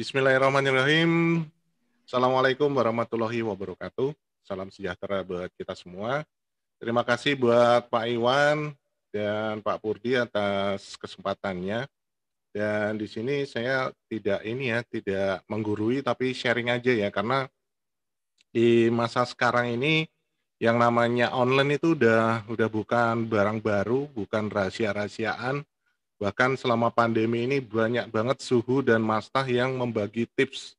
Bismillahirrahmanirrahim. Assalamualaikum warahmatullahi wabarakatuh. Salam sejahtera buat kita semua. Terima kasih buat Pak Iwan dan Pak Purdi atas kesempatannya. Dan di sini saya tidak ini ya, tidak menggurui tapi sharing aja ya karena di masa sekarang ini yang namanya online itu udah udah bukan barang baru, bukan rahasia-rahasiaan, Bahkan selama pandemi ini banyak banget suhu dan mastah yang membagi tips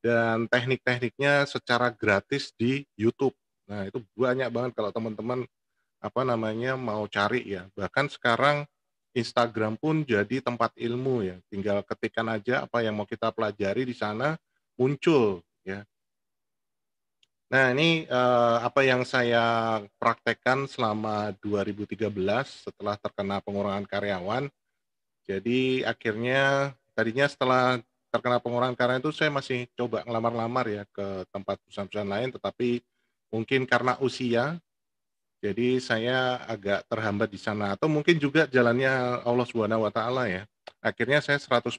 dan teknik-tekniknya secara gratis di YouTube. Nah, itu banyak banget kalau teman-teman apa namanya mau cari ya. Bahkan sekarang Instagram pun jadi tempat ilmu ya. Tinggal ketikkan aja apa yang mau kita pelajari di sana muncul ya. Nah, ini eh, apa yang saya praktekkan selama 2013 setelah terkena pengurangan karyawan jadi akhirnya tadinya setelah terkena pengurangan karena itu saya masih coba ngelamar-lamar ya ke tempat perusahaan-perusahaan lain, tetapi mungkin karena usia, jadi saya agak terhambat di sana. Atau mungkin juga jalannya Allah Subhanahu Wa Taala ya. Akhirnya saya 100%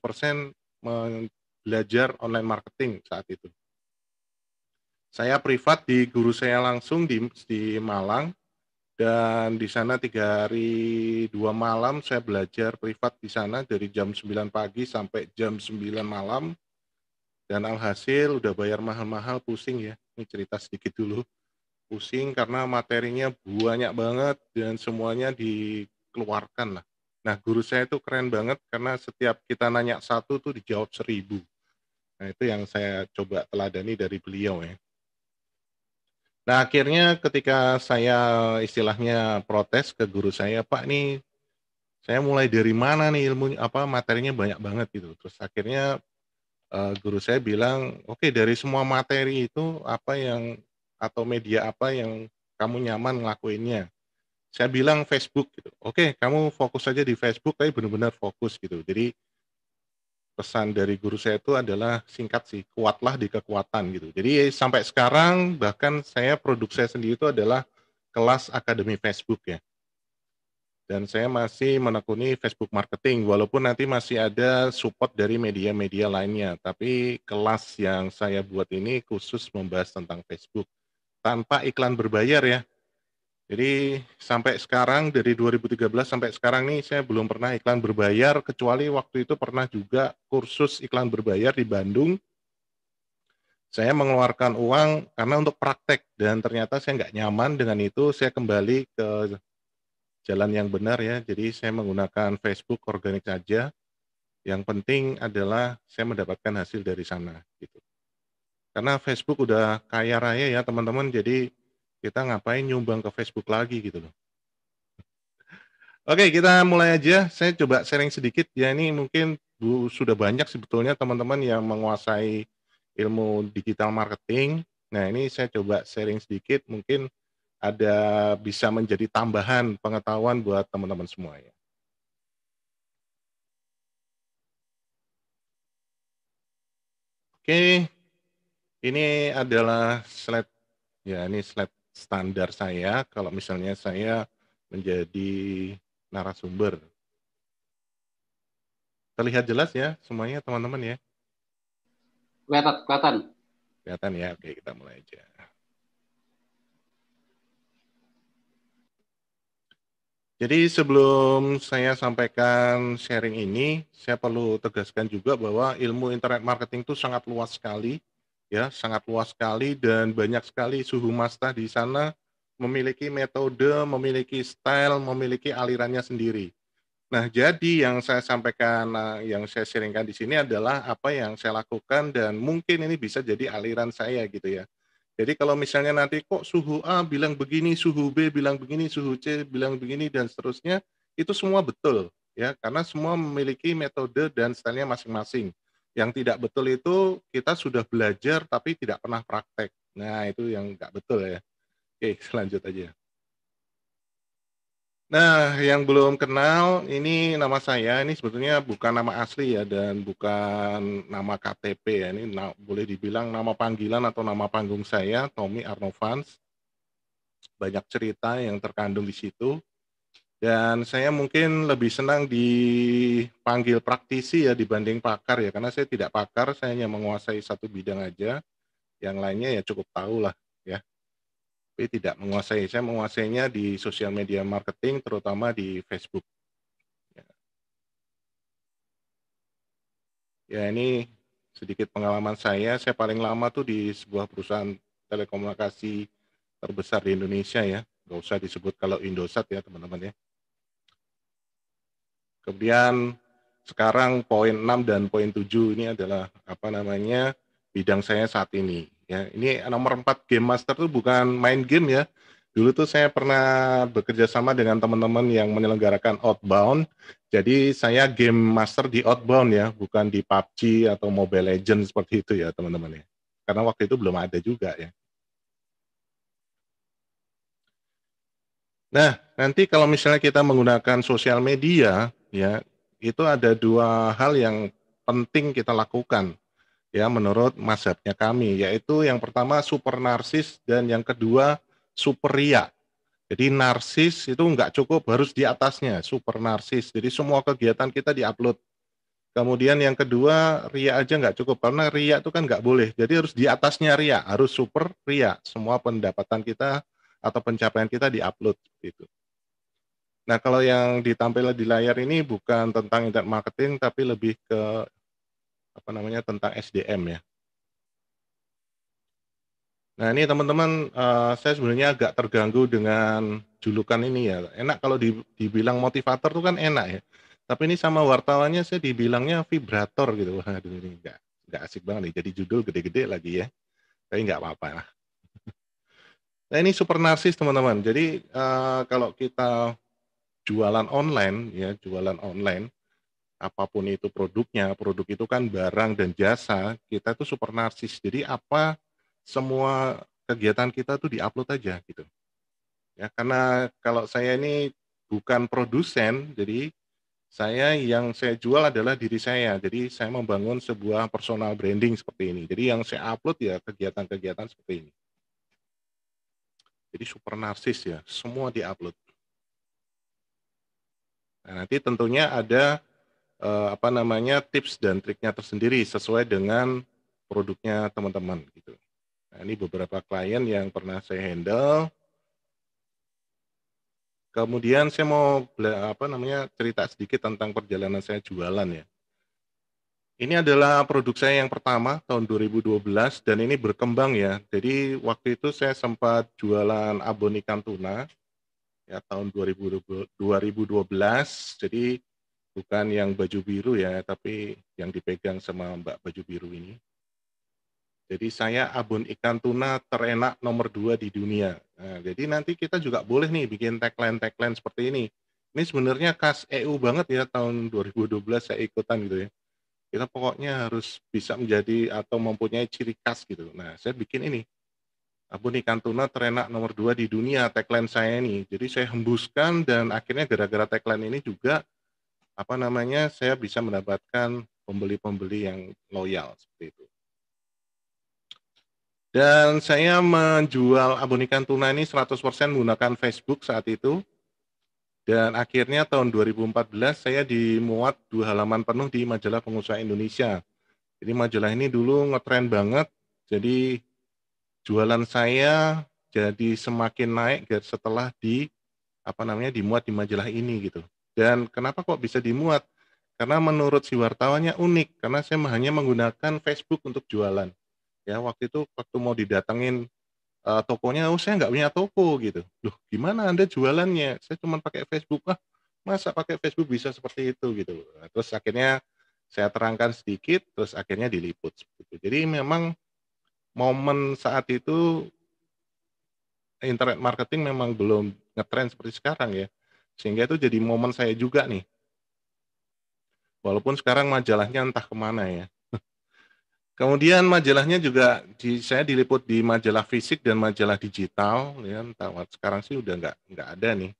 belajar online marketing saat itu. Saya privat di guru saya langsung di, di Malang, dan di sana tiga hari dua malam saya belajar privat di sana dari jam 9 pagi sampai jam 9 malam dan alhasil udah bayar mahal-mahal pusing ya ini cerita sedikit dulu pusing karena materinya banyak banget dan semuanya dikeluarkan lah nah guru saya itu keren banget karena setiap kita nanya satu tuh dijawab seribu nah itu yang saya coba teladani dari beliau ya Nah akhirnya ketika saya istilahnya protes ke guru saya, Pak nih saya mulai dari mana nih ilmu apa materinya banyak banget gitu. Terus akhirnya uh, guru saya bilang, oke okay, dari semua materi itu apa yang atau media apa yang kamu nyaman ngelakuinnya. Saya bilang Facebook gitu. Oke, okay, kamu fokus aja di Facebook tapi benar-benar fokus gitu. Jadi pesan dari guru saya itu adalah singkat sih, kuatlah di kekuatan gitu. Jadi sampai sekarang bahkan saya produk saya sendiri itu adalah kelas akademi Facebook ya. Dan saya masih menekuni Facebook marketing walaupun nanti masih ada support dari media-media lainnya, tapi kelas yang saya buat ini khusus membahas tentang Facebook tanpa iklan berbayar ya. Jadi sampai sekarang dari 2013 sampai sekarang nih saya belum pernah iklan berbayar kecuali waktu itu pernah juga kursus iklan berbayar di Bandung. Saya mengeluarkan uang karena untuk praktek dan ternyata saya nggak nyaman dengan itu. Saya kembali ke jalan yang benar ya. Jadi saya menggunakan Facebook organik saja. Yang penting adalah saya mendapatkan hasil dari sana gitu. Karena Facebook udah kaya raya ya teman-teman. Jadi kita ngapain nyumbang ke Facebook lagi gitu loh. Oke, kita mulai aja. Saya coba sharing sedikit. Ya ini mungkin sudah banyak sebetulnya teman-teman yang menguasai ilmu digital marketing. Nah, ini saya coba sharing sedikit mungkin ada bisa menjadi tambahan pengetahuan buat teman-teman semua ya. Oke, ini adalah slide ya ini slide standar saya kalau misalnya saya menjadi narasumber. Terlihat jelas ya semuanya teman-teman ya? Kelihatan, kelihatan. Kelihatan ya, oke kita mulai aja. Jadi sebelum saya sampaikan sharing ini, saya perlu tegaskan juga bahwa ilmu internet marketing itu sangat luas sekali ya sangat luas sekali dan banyak sekali suhu masta di sana memiliki metode, memiliki style, memiliki alirannya sendiri. Nah, jadi yang saya sampaikan, eh, yang saya seringkan di sini adalah apa yang saya lakukan dan mungkin ini bisa jadi aliran saya gitu ya. Jadi kalau misalnya nanti kok suhu A bilang begini, suhu B bilang begini, suhu C bilang begini dan seterusnya, itu semua betul ya karena semua memiliki metode dan stylenya masing-masing. Yang tidak betul itu kita sudah belajar tapi tidak pernah praktek. Nah, itu yang nggak betul ya. Oke, selanjutnya aja. Nah, yang belum kenal, ini nama saya. Ini sebetulnya bukan nama asli ya, dan bukan nama KTP ya. Ini na boleh dibilang nama panggilan atau nama panggung saya, Tommy Arnovans. Banyak cerita yang terkandung di situ dan saya mungkin lebih senang dipanggil praktisi ya dibanding pakar ya karena saya tidak pakar saya hanya menguasai satu bidang aja yang lainnya ya cukup tahu lah ya tapi tidak menguasai saya menguasainya di sosial media marketing terutama di Facebook ya, ini sedikit pengalaman saya saya paling lama tuh di sebuah perusahaan telekomunikasi terbesar di Indonesia ya nggak usah disebut kalau Indosat ya teman-teman ya Kemudian sekarang poin 6 dan poin 7 ini adalah apa namanya bidang saya saat ini ya. Ini nomor 4 game master itu bukan main game ya. Dulu tuh saya pernah bekerja sama dengan teman-teman yang menyelenggarakan Outbound. Jadi saya game master di Outbound ya, bukan di PUBG atau Mobile Legends seperti itu ya teman-teman ya. Karena waktu itu belum ada juga ya. Nah, nanti kalau misalnya kita menggunakan sosial media, ya itu ada dua hal yang penting kita lakukan ya menurut mazhabnya kami yaitu yang pertama super narsis dan yang kedua super ria. Jadi narsis itu nggak cukup harus di atasnya super narsis. Jadi semua kegiatan kita di upload. Kemudian yang kedua ria aja nggak cukup karena ria itu kan nggak boleh. Jadi harus di atasnya ria, harus super ria. Semua pendapatan kita atau pencapaian kita diupload itu. Nah, kalau yang ditampil di layar ini bukan tentang internet marketing, tapi lebih ke apa namanya tentang SDM ya. Nah, ini teman-teman, uh, saya sebenarnya agak terganggu dengan julukan ini ya. Enak kalau dibilang motivator tuh kan enak ya. Tapi ini sama wartawannya saya dibilangnya vibrator gitu. Wah, ini enggak, enggak asik banget nih. Jadi judul gede-gede lagi ya. Tapi enggak apa-apa lah. Nah, ini super narsis teman-teman. Jadi uh, kalau kita jualan online ya jualan online apapun itu produknya produk itu kan barang dan jasa kita itu super narsis jadi apa semua kegiatan kita tuh diupload aja gitu ya karena kalau saya ini bukan produsen jadi saya yang saya jual adalah diri saya. Jadi saya membangun sebuah personal branding seperti ini. Jadi yang saya upload ya kegiatan-kegiatan seperti ini. Jadi super narsis ya, semua diupload. Nah, nanti tentunya ada eh, apa namanya tips dan triknya tersendiri sesuai dengan produknya teman-teman gitu. Nah, ini beberapa klien yang pernah saya handle. Kemudian saya mau apa namanya cerita sedikit tentang perjalanan saya jualan ya. Ini adalah produk saya yang pertama tahun 2012 dan ini berkembang ya. Jadi waktu itu saya sempat jualan abon ikan tuna ya tahun 2012, jadi bukan yang baju biru ya tapi yang dipegang sama Mbak baju biru ini jadi saya abon ikan tuna terenak nomor dua di dunia nah, jadi nanti kita juga boleh nih bikin tagline tagline seperti ini ini sebenarnya khas EU banget ya tahun 2012 saya ikutan gitu ya kita pokoknya harus bisa menjadi atau mempunyai ciri khas gitu nah saya bikin ini ikan tuna terenak nomor dua di dunia tagline saya ini. Jadi saya hembuskan dan akhirnya gara-gara tagline ini juga apa namanya saya bisa mendapatkan pembeli-pembeli yang loyal seperti itu. Dan saya menjual abonikan tuna ini 100% menggunakan Facebook saat itu. Dan akhirnya tahun 2014 saya dimuat dua halaman penuh di majalah pengusaha Indonesia. Jadi majalah ini dulu ngetren banget. Jadi jualan saya jadi semakin naik setelah di apa namanya dimuat di majalah ini gitu. Dan kenapa kok bisa dimuat? Karena menurut si wartawannya unik karena saya hanya menggunakan Facebook untuk jualan. Ya waktu itu waktu mau didatengin uh, tokonya, oh saya nggak punya toko gitu. Loh gimana anda jualannya? Saya cuma pakai Facebook ah masa pakai Facebook bisa seperti itu gitu. Nah, terus akhirnya saya terangkan sedikit, terus akhirnya diliput. Jadi memang momen saat itu internet marketing memang belum ngetrend seperti sekarang ya. Sehingga itu jadi momen saya juga nih. Walaupun sekarang majalahnya entah kemana ya. Kemudian majalahnya juga di, saya diliput di majalah fisik dan majalah digital. Ya, entah sekarang sih udah nggak nggak ada nih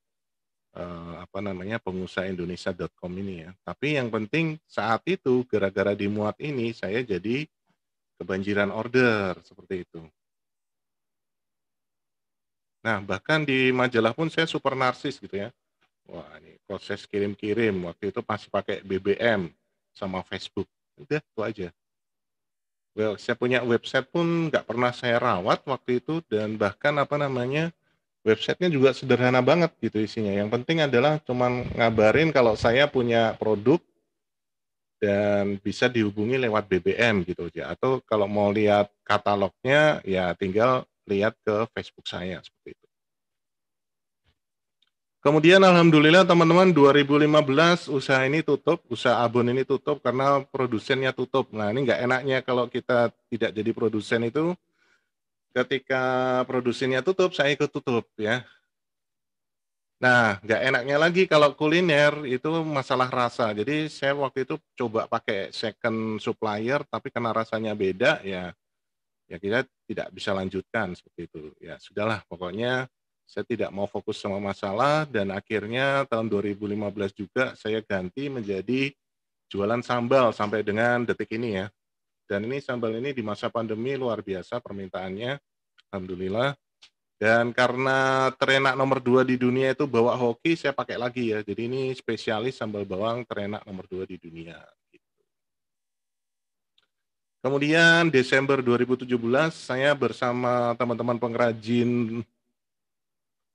eh, apa namanya pengusaha Indonesia.com ini ya. Tapi yang penting saat itu gara-gara dimuat ini saya jadi kebanjiran order seperti itu. Nah, bahkan di majalah pun saya super narsis gitu ya. Wah, ini proses kirim-kirim. Waktu itu masih pakai BBM sama Facebook. Udah, itu aja. Well, saya punya website pun nggak pernah saya rawat waktu itu. Dan bahkan apa namanya, websitenya juga sederhana banget gitu isinya. Yang penting adalah cuman ngabarin kalau saya punya produk, dan bisa dihubungi lewat BBM gitu ya atau kalau mau lihat katalognya ya tinggal lihat ke Facebook saya seperti itu. Kemudian alhamdulillah teman-teman 2015 usaha ini tutup, usaha abon ini tutup karena produsennya tutup. Nah, ini nggak enaknya kalau kita tidak jadi produsen itu ketika produsennya tutup saya ikut tutup ya. Nah, nggak enaknya lagi kalau kuliner itu masalah rasa. Jadi saya waktu itu coba pakai second supplier, tapi karena rasanya beda, ya ya kita tidak bisa lanjutkan seperti itu. Ya sudahlah, pokoknya saya tidak mau fokus sama masalah dan akhirnya tahun 2015 juga saya ganti menjadi jualan sambal sampai dengan detik ini ya. Dan ini sambal ini di masa pandemi luar biasa permintaannya. Alhamdulillah dan karena terenak nomor dua di dunia itu bawa hoki, saya pakai lagi ya. Jadi ini spesialis sambal bawang terenak nomor dua di dunia. Kemudian Desember 2017 saya bersama teman-teman pengrajin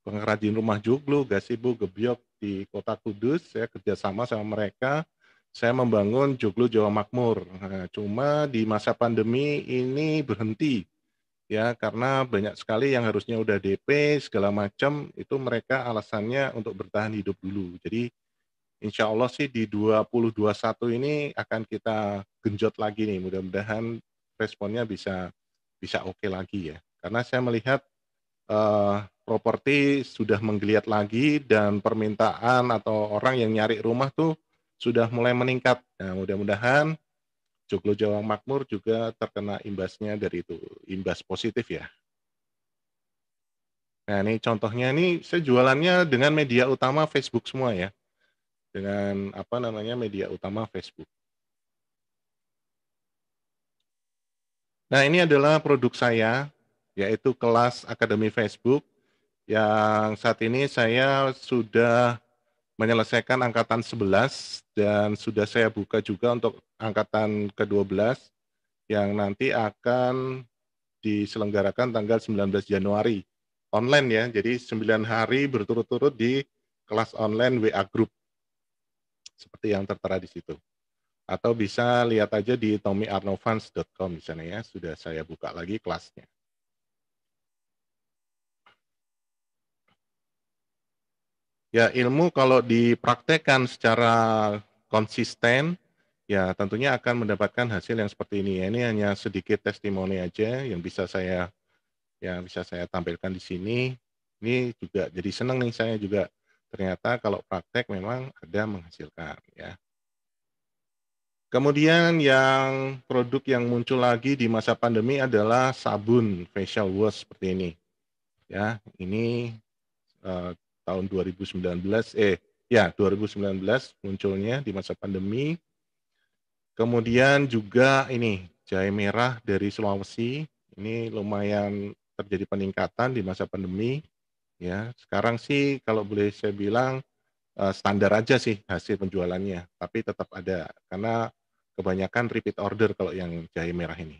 pengrajin rumah joglo, sibuk gebyok di Kota Kudus. Saya kerjasama sama mereka. Saya membangun joglo Jawa Makmur. Nah, cuma di masa pandemi ini berhenti ya karena banyak sekali yang harusnya udah DP segala macam itu mereka alasannya untuk bertahan hidup dulu. Jadi insya Allah sih di 2021 ini akan kita genjot lagi nih. Mudah-mudahan responnya bisa bisa oke okay lagi ya. Karena saya melihat uh, properti sudah menggeliat lagi dan permintaan atau orang yang nyari rumah tuh sudah mulai meningkat. Nah, mudah-mudahan Joglo Jawa Makmur juga terkena imbasnya dari itu, imbas positif ya. Nah ini contohnya ini saya jualannya dengan media utama Facebook semua ya, dengan apa namanya media utama Facebook. Nah ini adalah produk saya, yaitu kelas Akademi Facebook yang saat ini saya sudah menyelesaikan angkatan 11 dan sudah saya buka juga untuk angkatan ke-12 yang nanti akan diselenggarakan tanggal 19 Januari online ya. Jadi 9 hari berturut-turut di kelas online WA Group seperti yang tertera di situ. Atau bisa lihat aja di tommyarnovans.com di sana ya. Sudah saya buka lagi kelasnya. ya ilmu kalau dipraktekkan secara konsisten ya tentunya akan mendapatkan hasil yang seperti ini. Ya, ini hanya sedikit testimoni aja yang bisa saya yang bisa saya tampilkan di sini. Ini juga jadi senang nih saya juga ternyata kalau praktek memang ada menghasilkan ya. Kemudian yang produk yang muncul lagi di masa pandemi adalah sabun facial wash seperti ini. Ya, ini uh, tahun 2019 eh ya 2019 munculnya di masa pandemi. Kemudian juga ini jahe merah dari Sulawesi ini lumayan terjadi peningkatan di masa pandemi. Ya, sekarang sih kalau boleh saya bilang eh, standar aja sih hasil penjualannya, tapi tetap ada karena kebanyakan repeat order kalau yang jahe merah ini.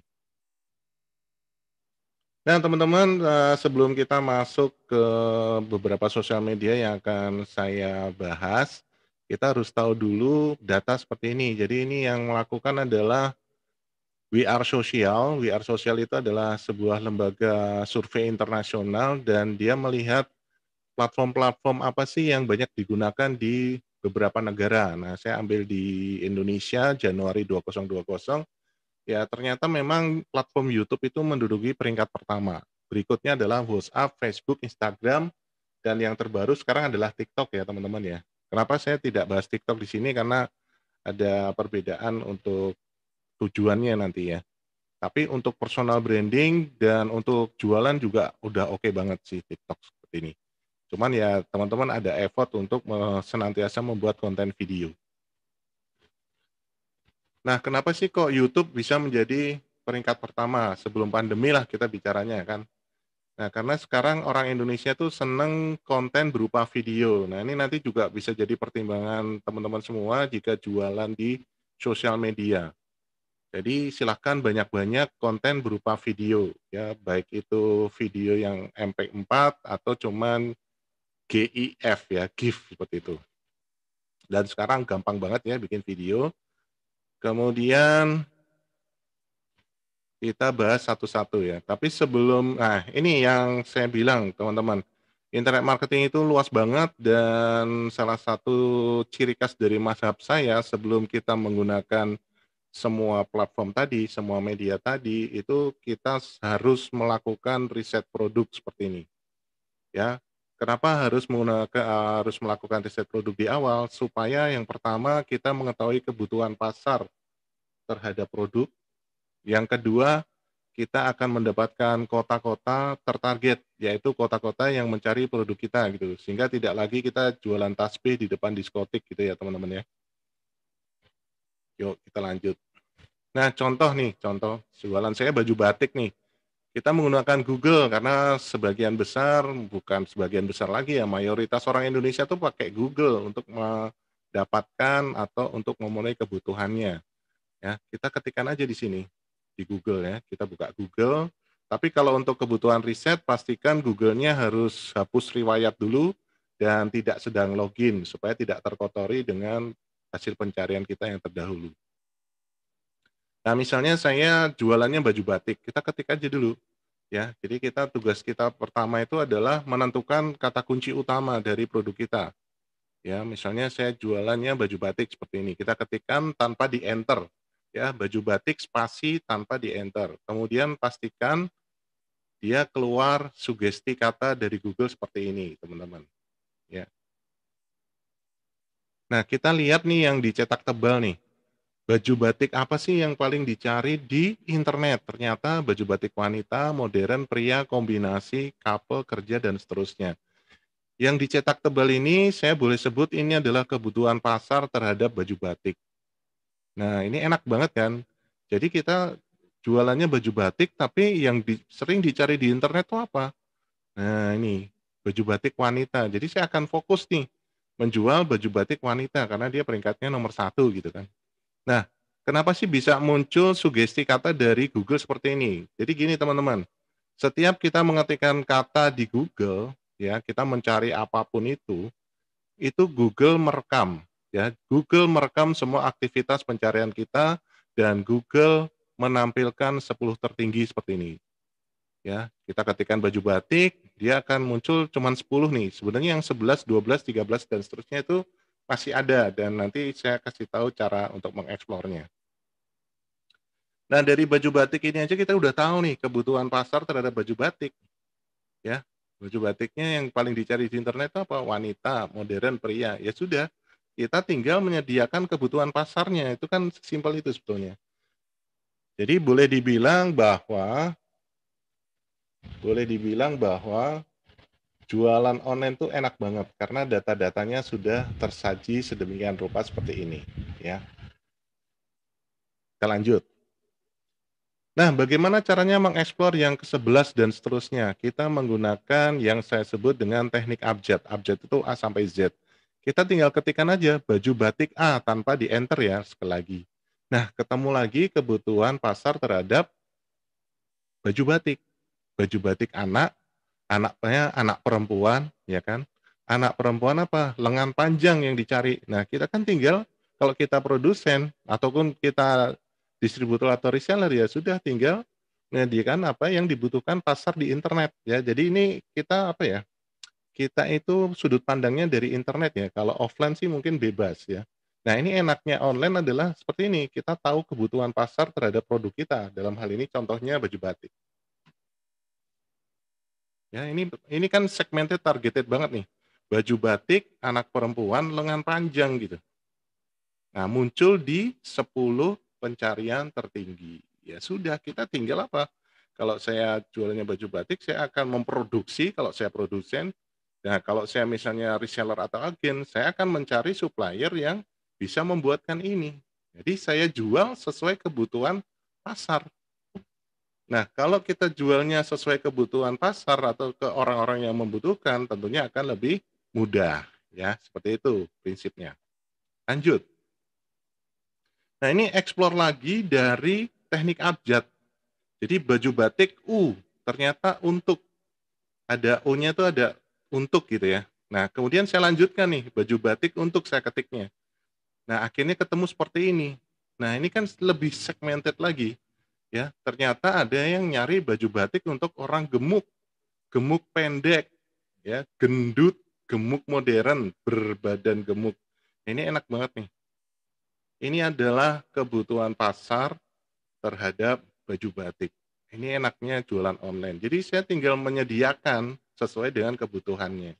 Nah, teman-teman, eh, sebelum kita masuk ke beberapa sosial media yang akan saya bahas, kita harus tahu dulu data seperti ini. Jadi ini yang melakukan adalah We Are Social. We Are Social itu adalah sebuah lembaga survei internasional dan dia melihat platform-platform apa sih yang banyak digunakan di beberapa negara. Nah, saya ambil di Indonesia Januari 2020 ya ternyata memang platform YouTube itu menduduki peringkat pertama. Berikutnya adalah WhatsApp, Facebook, Instagram, dan yang terbaru sekarang adalah TikTok ya teman-teman ya. Kenapa saya tidak bahas TikTok di sini karena ada perbedaan untuk tujuannya nanti ya. Tapi untuk personal branding dan untuk jualan juga udah oke okay banget sih TikTok seperti ini. Cuman ya teman-teman ada effort untuk senantiasa membuat konten video. Nah, kenapa sih kok YouTube bisa menjadi peringkat pertama sebelum pandemi lah kita bicaranya kan? Nah, karena sekarang orang Indonesia tuh seneng konten berupa video. Nah, ini nanti juga bisa jadi pertimbangan teman-teman semua jika jualan di sosial media. Jadi silahkan banyak-banyak konten berupa video ya, baik itu video yang MP4 atau cuman GIF ya, GIF seperti itu. Dan sekarang gampang banget ya bikin video. Kemudian kita bahas satu-satu ya. Tapi sebelum, nah ini yang saya bilang teman-teman, internet marketing itu luas banget dan salah satu ciri khas dari mazhab saya sebelum kita menggunakan semua platform tadi, semua media tadi itu kita harus melakukan riset produk seperti ini. Ya, Kenapa harus menggunakan eh, harus melakukan riset produk di awal supaya yang pertama kita mengetahui kebutuhan pasar terhadap produk. Yang kedua, kita akan mendapatkan kota-kota tertarget yaitu kota-kota yang mencari produk kita gitu. Sehingga tidak lagi kita jualan tasbih di depan diskotik gitu ya, teman-teman ya. Yuk, kita lanjut. Nah, contoh nih, contoh jualan saya baju batik nih kita menggunakan Google karena sebagian besar bukan sebagian besar lagi ya mayoritas orang Indonesia tuh pakai Google untuk mendapatkan atau untuk memenuhi kebutuhannya. Ya, kita ketikkan aja di sini di Google ya. Kita buka Google. Tapi kalau untuk kebutuhan riset pastikan Google-nya harus hapus riwayat dulu dan tidak sedang login supaya tidak terkotori dengan hasil pencarian kita yang terdahulu. Nah, misalnya saya jualannya baju batik, kita ketik aja dulu ya. Jadi kita tugas kita pertama itu adalah menentukan kata kunci utama dari produk kita. Ya, misalnya saya jualannya baju batik seperti ini. Kita ketikkan tanpa di enter ya, baju batik spasi tanpa di enter. Kemudian pastikan dia keluar sugesti kata dari Google seperti ini, teman-teman. Ya. Nah, kita lihat nih yang dicetak tebal nih baju batik apa sih yang paling dicari di internet? Ternyata baju batik wanita, modern, pria, kombinasi, couple, kerja, dan seterusnya. Yang dicetak tebal ini saya boleh sebut ini adalah kebutuhan pasar terhadap baju batik. Nah ini enak banget kan. Jadi kita jualannya baju batik tapi yang di, sering dicari di internet itu apa? Nah ini baju batik wanita. Jadi saya akan fokus nih menjual baju batik wanita karena dia peringkatnya nomor satu gitu kan. Nah, kenapa sih bisa muncul sugesti kata dari Google seperti ini? Jadi gini teman-teman, setiap kita mengetikkan kata di Google, ya kita mencari apapun itu, itu Google merekam, ya Google merekam semua aktivitas pencarian kita dan Google menampilkan 10 tertinggi seperti ini. Ya, kita ketikkan baju batik, dia akan muncul cuman 10 nih. Sebenarnya yang 11, 12, 13 dan seterusnya itu masih ada dan nanti saya kasih tahu cara untuk mengeksplornya. Nah, dari baju batik ini aja kita udah tahu nih kebutuhan pasar terhadap baju batik. Ya, baju batiknya yang paling dicari di internet apa? Wanita, modern, pria. Ya sudah, kita tinggal menyediakan kebutuhan pasarnya. Itu kan simpel itu sebetulnya. Jadi boleh dibilang bahwa boleh dibilang bahwa jualan online tuh enak banget karena data-datanya sudah tersaji sedemikian rupa seperti ini ya. Kita lanjut. Nah, bagaimana caranya mengeksplor yang ke-11 dan seterusnya? Kita menggunakan yang saya sebut dengan teknik abjad. Abjad itu A sampai Z. Kita tinggal ketikkan aja baju batik A tanpa di enter ya sekali lagi. Nah, ketemu lagi kebutuhan pasar terhadap baju batik. Baju batik anak anaknya anak perempuan, ya kan? Anak perempuan apa? Lengan panjang yang dicari. Nah, kita kan tinggal kalau kita produsen ataupun kita distributor atau reseller ya sudah tinggal menyediakan apa yang dibutuhkan pasar di internet ya. Jadi ini kita apa ya? Kita itu sudut pandangnya dari internet ya. Kalau offline sih mungkin bebas ya. Nah, ini enaknya online adalah seperti ini, kita tahu kebutuhan pasar terhadap produk kita. Dalam hal ini contohnya baju batik. Ya, ini ini kan segmented targeted banget nih. Baju batik anak perempuan lengan panjang gitu. Nah, muncul di 10 pencarian tertinggi. Ya sudah, kita tinggal apa? Kalau saya jualnya baju batik, saya akan memproduksi kalau saya produsen. Nah, kalau saya misalnya reseller atau agen, saya akan mencari supplier yang bisa membuatkan ini. Jadi saya jual sesuai kebutuhan pasar. Nah, kalau kita jualnya sesuai kebutuhan pasar atau ke orang-orang yang membutuhkan, tentunya akan lebih mudah, ya. Seperti itu prinsipnya. Lanjut. Nah, ini explore lagi dari teknik abjad. Jadi baju batik U ternyata untuk ada u nya itu ada untuk gitu ya. Nah, kemudian saya lanjutkan nih baju batik untuk saya ketiknya. Nah, akhirnya ketemu seperti ini. Nah, ini kan lebih segmented lagi ya ternyata ada yang nyari baju batik untuk orang gemuk gemuk pendek ya gendut gemuk modern berbadan gemuk ini enak banget nih ini adalah kebutuhan pasar terhadap baju batik ini enaknya jualan online jadi saya tinggal menyediakan sesuai dengan kebutuhannya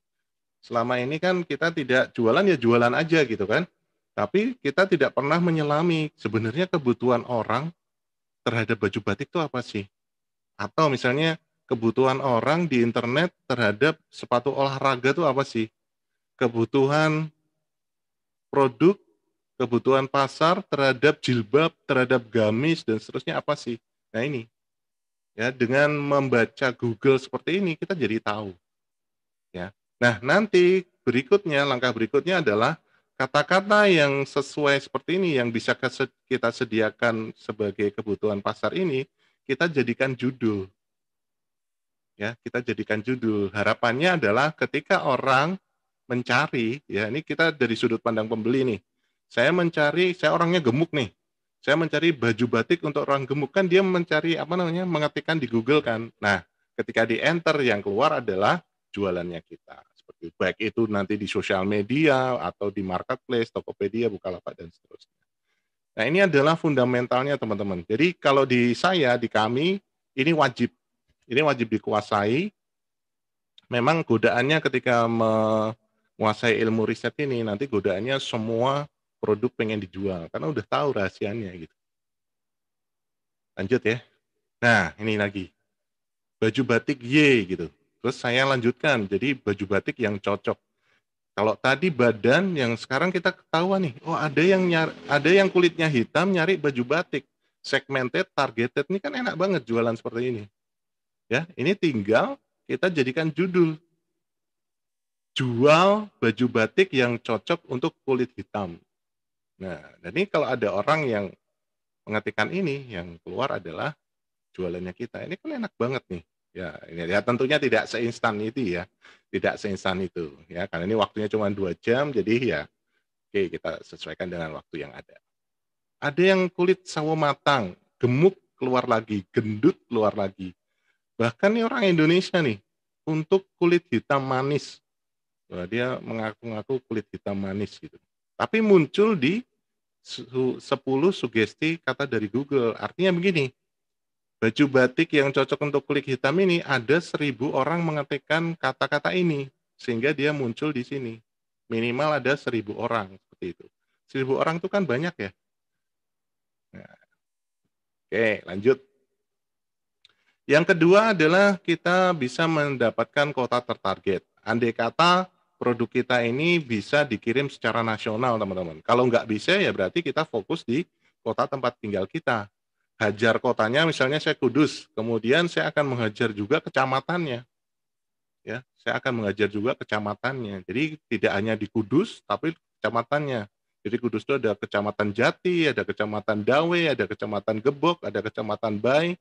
selama ini kan kita tidak jualan ya jualan aja gitu kan tapi kita tidak pernah menyelami sebenarnya kebutuhan orang terhadap baju batik itu apa sih? Atau misalnya kebutuhan orang di internet terhadap sepatu olahraga itu apa sih? Kebutuhan produk, kebutuhan pasar terhadap jilbab, terhadap gamis dan seterusnya apa sih? Nah ini ya dengan membaca Google seperti ini kita jadi tahu ya. Nah nanti berikutnya langkah berikutnya adalah kata-kata yang sesuai seperti ini yang bisa kita sediakan sebagai kebutuhan pasar ini kita jadikan judul ya kita jadikan judul harapannya adalah ketika orang mencari ya ini kita dari sudut pandang pembeli nih saya mencari saya orangnya gemuk nih saya mencari baju batik untuk orang gemuk kan dia mencari apa namanya mengetikkan di Google kan nah ketika di enter yang keluar adalah jualannya kita baik itu nanti di sosial media atau di marketplace, Tokopedia, Bukalapak dan seterusnya. Nah, ini adalah fundamentalnya teman-teman. Jadi kalau di saya, di kami ini wajib. Ini wajib dikuasai. Memang godaannya ketika menguasai ilmu riset ini nanti godaannya semua produk pengen dijual karena udah tahu rahasianya gitu. Lanjut ya. Nah, ini lagi. Baju batik Y gitu. Terus saya lanjutkan, jadi baju batik yang cocok. Kalau tadi badan yang sekarang kita ketahuan nih, oh ada yang nyari, ada yang kulitnya hitam nyari baju batik. Segmented, targeted ini kan enak banget jualan seperti ini. Ya, ini tinggal kita jadikan judul. Jual baju batik yang cocok untuk kulit hitam. Nah, dan ini kalau ada orang yang mengetikkan ini, yang keluar adalah jualannya kita. Ini kan enak banget nih. Ya, ini ya tentunya tidak seinstan itu ya, tidak seinstan itu ya, karena ini waktunya cuma dua jam, jadi ya oke kita sesuaikan dengan waktu yang ada. Ada yang kulit sawo matang, gemuk keluar lagi, gendut keluar lagi. Bahkan nih orang Indonesia nih untuk kulit hitam manis, dia mengaku-ngaku kulit hitam manis gitu. Tapi muncul di 10 sugesti kata dari Google, artinya begini, Baju batik yang cocok untuk kulit hitam ini ada seribu orang mengetikkan kata-kata ini sehingga dia muncul di sini. Minimal ada seribu orang seperti itu. Seribu orang itu kan banyak ya. Nah. Oke, lanjut. Yang kedua adalah kita bisa mendapatkan kota tertarget. Andai kata produk kita ini bisa dikirim secara nasional, teman-teman. Kalau nggak bisa, ya berarti kita fokus di kota tempat tinggal kita hajar kotanya, misalnya saya Kudus, kemudian saya akan menghajar juga kecamatannya. Ya, saya akan menghajar juga kecamatannya. Jadi tidak hanya di Kudus, tapi kecamatannya. Jadi Kudus itu ada kecamatan Jati, ada kecamatan Dawe, ada kecamatan Gebok, ada kecamatan Bay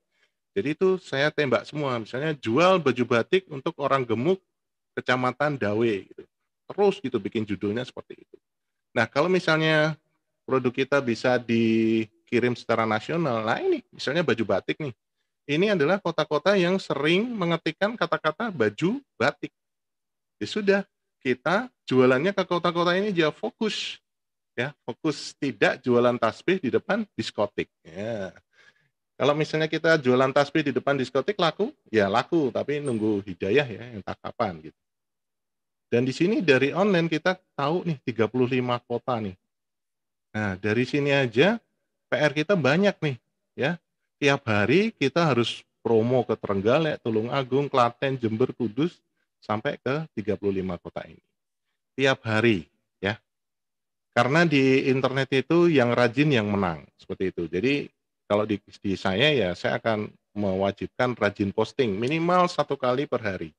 Jadi itu saya tembak semua. Misalnya jual baju batik untuk orang gemuk kecamatan Dawe. Gitu. Terus gitu bikin judulnya seperti itu. Nah kalau misalnya produk kita bisa di kirim secara nasional. Nah ini misalnya baju batik nih. Ini adalah kota-kota yang sering mengetikkan kata-kata baju batik. Ya sudah, kita jualannya ke kota-kota ini dia fokus. Ya, fokus tidak jualan tasbih di depan diskotik. Ya. Kalau misalnya kita jualan tasbih di depan diskotik laku, ya laku, tapi nunggu hidayah ya, yang tak kapan gitu. Dan di sini dari online kita tahu nih 35 kota nih. Nah, dari sini aja PR kita banyak nih ya. Tiap hari kita harus promo ke Trenggalek, Tulungagung, Klaten, Jember, Kudus sampai ke 35 kota ini. Tiap hari ya. Karena di internet itu yang rajin yang menang, seperti itu. Jadi kalau di, di saya ya saya akan mewajibkan rajin posting minimal satu kali per hari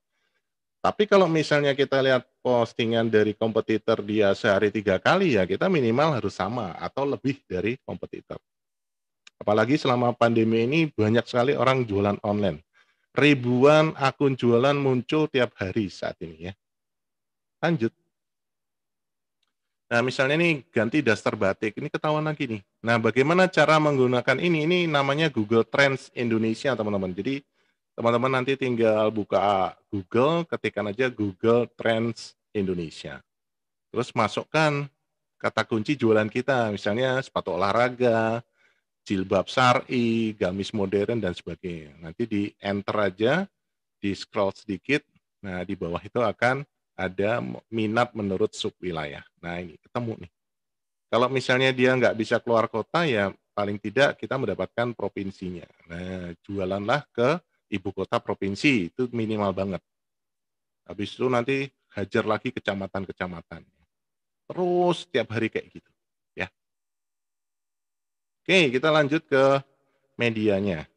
tapi kalau misalnya kita lihat postingan dari kompetitor dia sehari tiga kali ya kita minimal harus sama atau lebih dari kompetitor. Apalagi selama pandemi ini banyak sekali orang jualan online. Ribuan akun jualan muncul tiap hari saat ini ya. Lanjut. Nah misalnya ini ganti daster batik, ini ketahuan lagi nih. Nah bagaimana cara menggunakan ini? Ini namanya Google Trends Indonesia teman-teman. Jadi teman-teman nanti tinggal buka Google, ketikkan aja Google Trends Indonesia. Terus masukkan kata kunci jualan kita, misalnya sepatu olahraga, jilbab sari, gamis modern, dan sebagainya. Nanti di enter aja, di scroll sedikit, nah di bawah itu akan ada minat menurut sub wilayah. Nah ini ketemu nih. Kalau misalnya dia nggak bisa keluar kota, ya paling tidak kita mendapatkan provinsinya. Nah, jualanlah ke ibu kota provinsi itu minimal banget. Habis itu nanti hajar lagi kecamatan-kecamatan. Terus setiap hari kayak gitu, ya. Oke, kita lanjut ke medianya.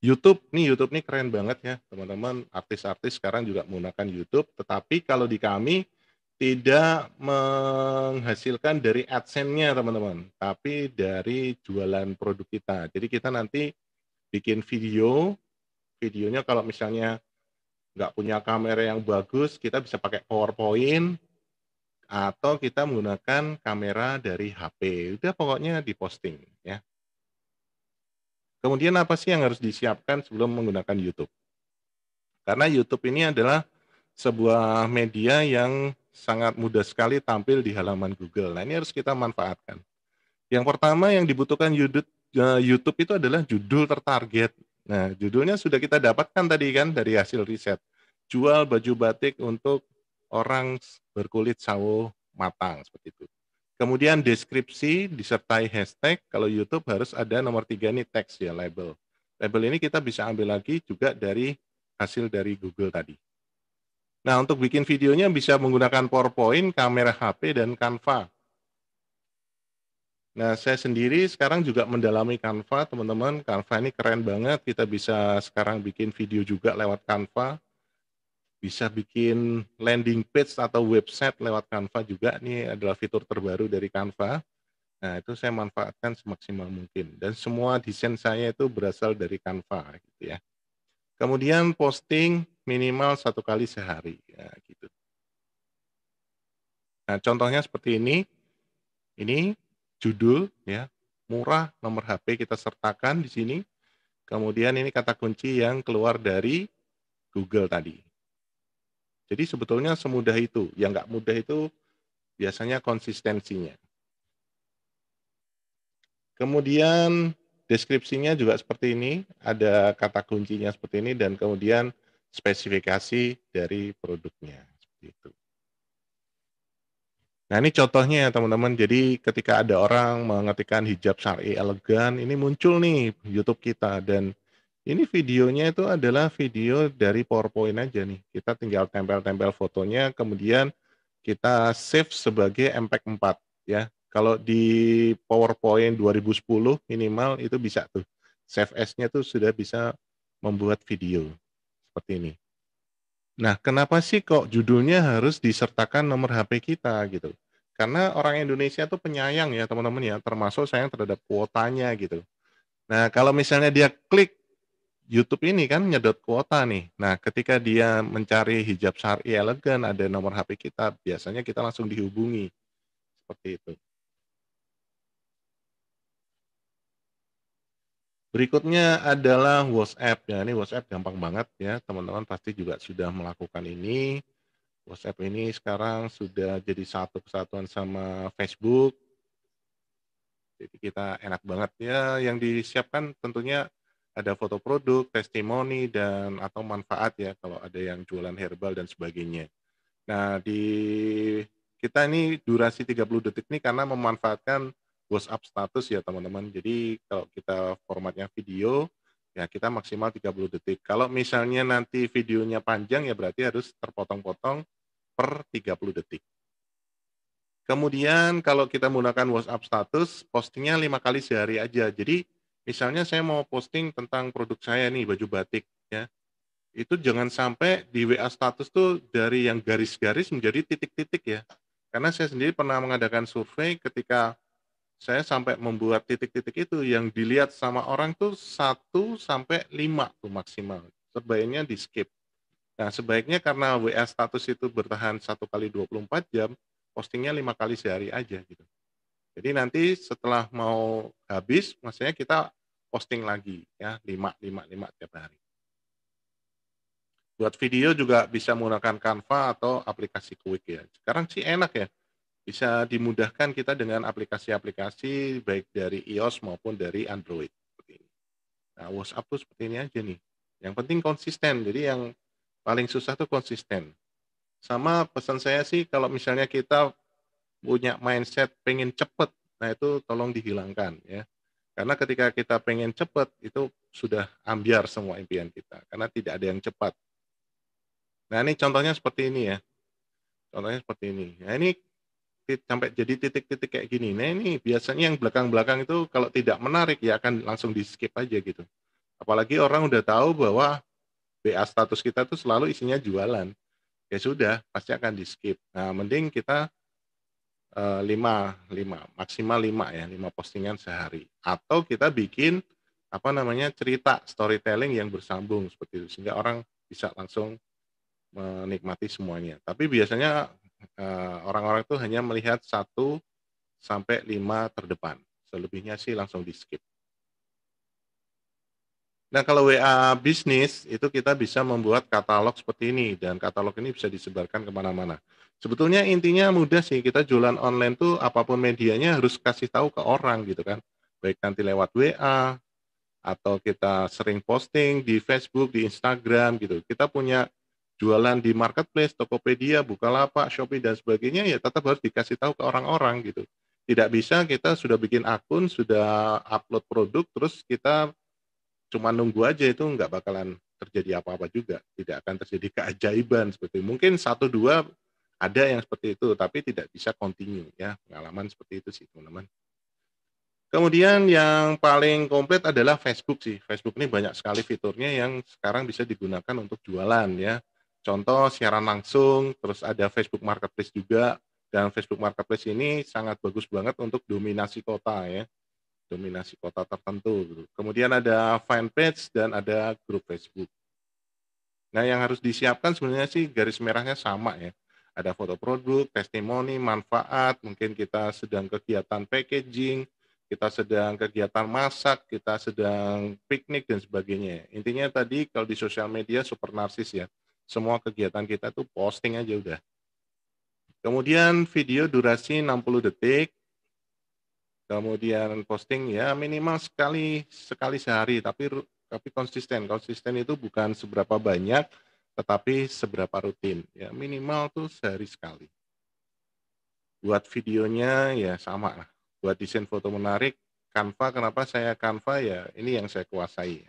YouTube nih YouTube nih keren banget ya teman-teman artis-artis sekarang juga menggunakan YouTube tetapi kalau di kami tidak menghasilkan dari AdSense-nya teman-teman tapi dari jualan produk kita jadi kita nanti bikin video videonya kalau misalnya nggak punya kamera yang bagus, kita bisa pakai PowerPoint atau kita menggunakan kamera dari HP. itu ya pokoknya di posting ya. Kemudian apa sih yang harus disiapkan sebelum menggunakan YouTube? Karena YouTube ini adalah sebuah media yang sangat mudah sekali tampil di halaman Google. Nah, ini harus kita manfaatkan. Yang pertama yang dibutuhkan YouTube eh, itu adalah judul tertarget. Nah, judulnya sudah kita dapatkan tadi kan dari hasil riset. Jual baju batik untuk orang berkulit sawo matang seperti itu. Kemudian deskripsi disertai hashtag. Kalau YouTube harus ada nomor tiga nih teks ya label. Label ini kita bisa ambil lagi juga dari hasil dari Google tadi. Nah, untuk bikin videonya bisa menggunakan PowerPoint, kamera HP, dan Canva. Nah, saya sendiri sekarang juga mendalami Canva, teman-teman. Canva ini keren banget. Kita bisa sekarang bikin video juga lewat Canva. Bisa bikin landing page atau website lewat Canva juga. Ini adalah fitur terbaru dari Canva. Nah, itu saya manfaatkan semaksimal mungkin. Dan semua desain saya itu berasal dari Canva. gitu ya. Kemudian posting minimal satu kali sehari. Ya, gitu. Nah, contohnya seperti ini. Ini judul ya murah nomor HP kita sertakan di sini. Kemudian ini kata kunci yang keluar dari Google tadi. Jadi sebetulnya semudah itu. Yang nggak mudah itu biasanya konsistensinya. Kemudian deskripsinya juga seperti ini, ada kata kuncinya seperti ini, dan kemudian spesifikasi dari produknya. Seperti itu. Nah ini contohnya ya teman-teman. Jadi ketika ada orang mengetikkan hijab syari elegan, ini muncul nih YouTube kita dan ini videonya itu adalah video dari PowerPoint aja nih. Kita tinggal tempel-tempel fotonya, kemudian kita save sebagai mp 4 ya. Kalau di PowerPoint 2010 minimal itu bisa tuh. Save as-nya tuh sudah bisa membuat video seperti ini. Nah, kenapa sih kok judulnya harus disertakan nomor HP kita gitu? Karena orang Indonesia tuh penyayang ya teman-teman ya, termasuk sayang terhadap kuotanya gitu. Nah, kalau misalnya dia klik YouTube ini kan nyedot kuota nih. Nah, ketika dia mencari hijab syari elegan ada nomor HP kita, biasanya kita langsung dihubungi. Seperti itu. Berikutnya adalah WhatsApp. Ya, ini WhatsApp gampang banget ya. Teman-teman pasti juga sudah melakukan ini. WhatsApp ini sekarang sudah jadi satu kesatuan sama Facebook. Jadi kita enak banget ya. Yang disiapkan tentunya ada foto produk, testimoni dan atau manfaat ya kalau ada yang jualan herbal dan sebagainya. Nah, di kita ini durasi 30 detik ini karena memanfaatkan WhatsApp status ya teman-teman. Jadi kalau kita formatnya video, ya kita maksimal 30 detik. Kalau misalnya nanti videonya panjang ya berarti harus terpotong-potong per 30 detik. Kemudian kalau kita menggunakan WhatsApp status, postingnya lima kali sehari aja. Jadi misalnya saya mau posting tentang produk saya nih, baju batik. ya Itu jangan sampai di WA status tuh dari yang garis-garis menjadi titik-titik ya. Karena saya sendiri pernah mengadakan survei ketika saya sampai membuat titik-titik itu yang dilihat sama orang tuh satu sampai lima tuh maksimal. Sebaiknya di skip. Nah, sebaiknya karena WA status itu bertahan satu kali 24 jam, postingnya lima kali sehari aja gitu. Jadi nanti setelah mau habis, maksudnya kita posting lagi ya, lima lima lima tiap hari. Buat video juga bisa menggunakan Canva atau aplikasi Quick ya. Sekarang sih enak ya bisa dimudahkan kita dengan aplikasi-aplikasi baik dari iOS maupun dari Android. Nah, WhatsApp tuh seperti ini aja nih. Yang penting konsisten. Jadi yang paling susah tuh konsisten. Sama pesan saya sih kalau misalnya kita punya mindset pengen cepet, nah itu tolong dihilangkan ya. Karena ketika kita pengen cepet itu sudah ambiar semua impian kita. Karena tidak ada yang cepat. Nah ini contohnya seperti ini ya. Contohnya seperti ini. Nah ini sampai jadi titik-titik kayak gini. Nah ini biasanya yang belakang-belakang itu kalau tidak menarik ya akan langsung di skip aja gitu. Apalagi orang udah tahu bahwa BA status kita tuh selalu isinya jualan. Ya sudah, pasti akan di skip. Nah mending kita 5, eh, 5, maksimal 5 ya, 5 postingan sehari. Atau kita bikin apa namanya cerita storytelling yang bersambung seperti itu sehingga orang bisa langsung menikmati semuanya. Tapi biasanya Eh, orang-orang itu hanya melihat satu sampai lima terdepan. Selebihnya sih langsung di skip. Nah, kalau WA bisnis itu kita bisa membuat katalog seperti ini dan katalog ini bisa disebarkan kemana-mana. Sebetulnya intinya mudah sih kita jualan online tuh apapun medianya harus kasih tahu ke orang gitu kan. Baik nanti lewat WA atau kita sering posting di Facebook, di Instagram gitu. Kita punya jualan di marketplace, Tokopedia, Bukalapak, Shopee dan sebagainya ya tetap harus dikasih tahu ke orang-orang gitu. Tidak bisa kita sudah bikin akun, sudah upload produk terus kita cuma nunggu aja itu nggak bakalan terjadi apa-apa juga. Tidak akan terjadi keajaiban seperti itu. mungkin satu dua ada yang seperti itu tapi tidak bisa continue ya. Pengalaman seperti itu sih teman-teman. Kemudian yang paling komplit adalah Facebook sih. Facebook ini banyak sekali fiturnya yang sekarang bisa digunakan untuk jualan ya Contoh siaran langsung, terus ada Facebook Marketplace juga, dan Facebook Marketplace ini sangat bagus banget untuk dominasi kota ya, dominasi kota tertentu. Gitu. Kemudian ada fanpage dan ada grup Facebook. Nah yang harus disiapkan sebenarnya sih garis merahnya sama ya, ada foto produk, testimoni, manfaat, mungkin kita sedang kegiatan packaging, kita sedang kegiatan masak, kita sedang piknik dan sebagainya. Intinya tadi kalau di sosial media super narsis ya semua kegiatan kita tuh posting aja udah. Kemudian video durasi 60 detik. Kemudian posting ya minimal sekali sekali sehari tapi tapi konsisten. Konsisten itu bukan seberapa banyak tetapi seberapa rutin. Ya minimal tuh sehari sekali. Buat videonya ya sama lah. Buat desain foto menarik Canva kenapa saya Canva ya ini yang saya kuasai.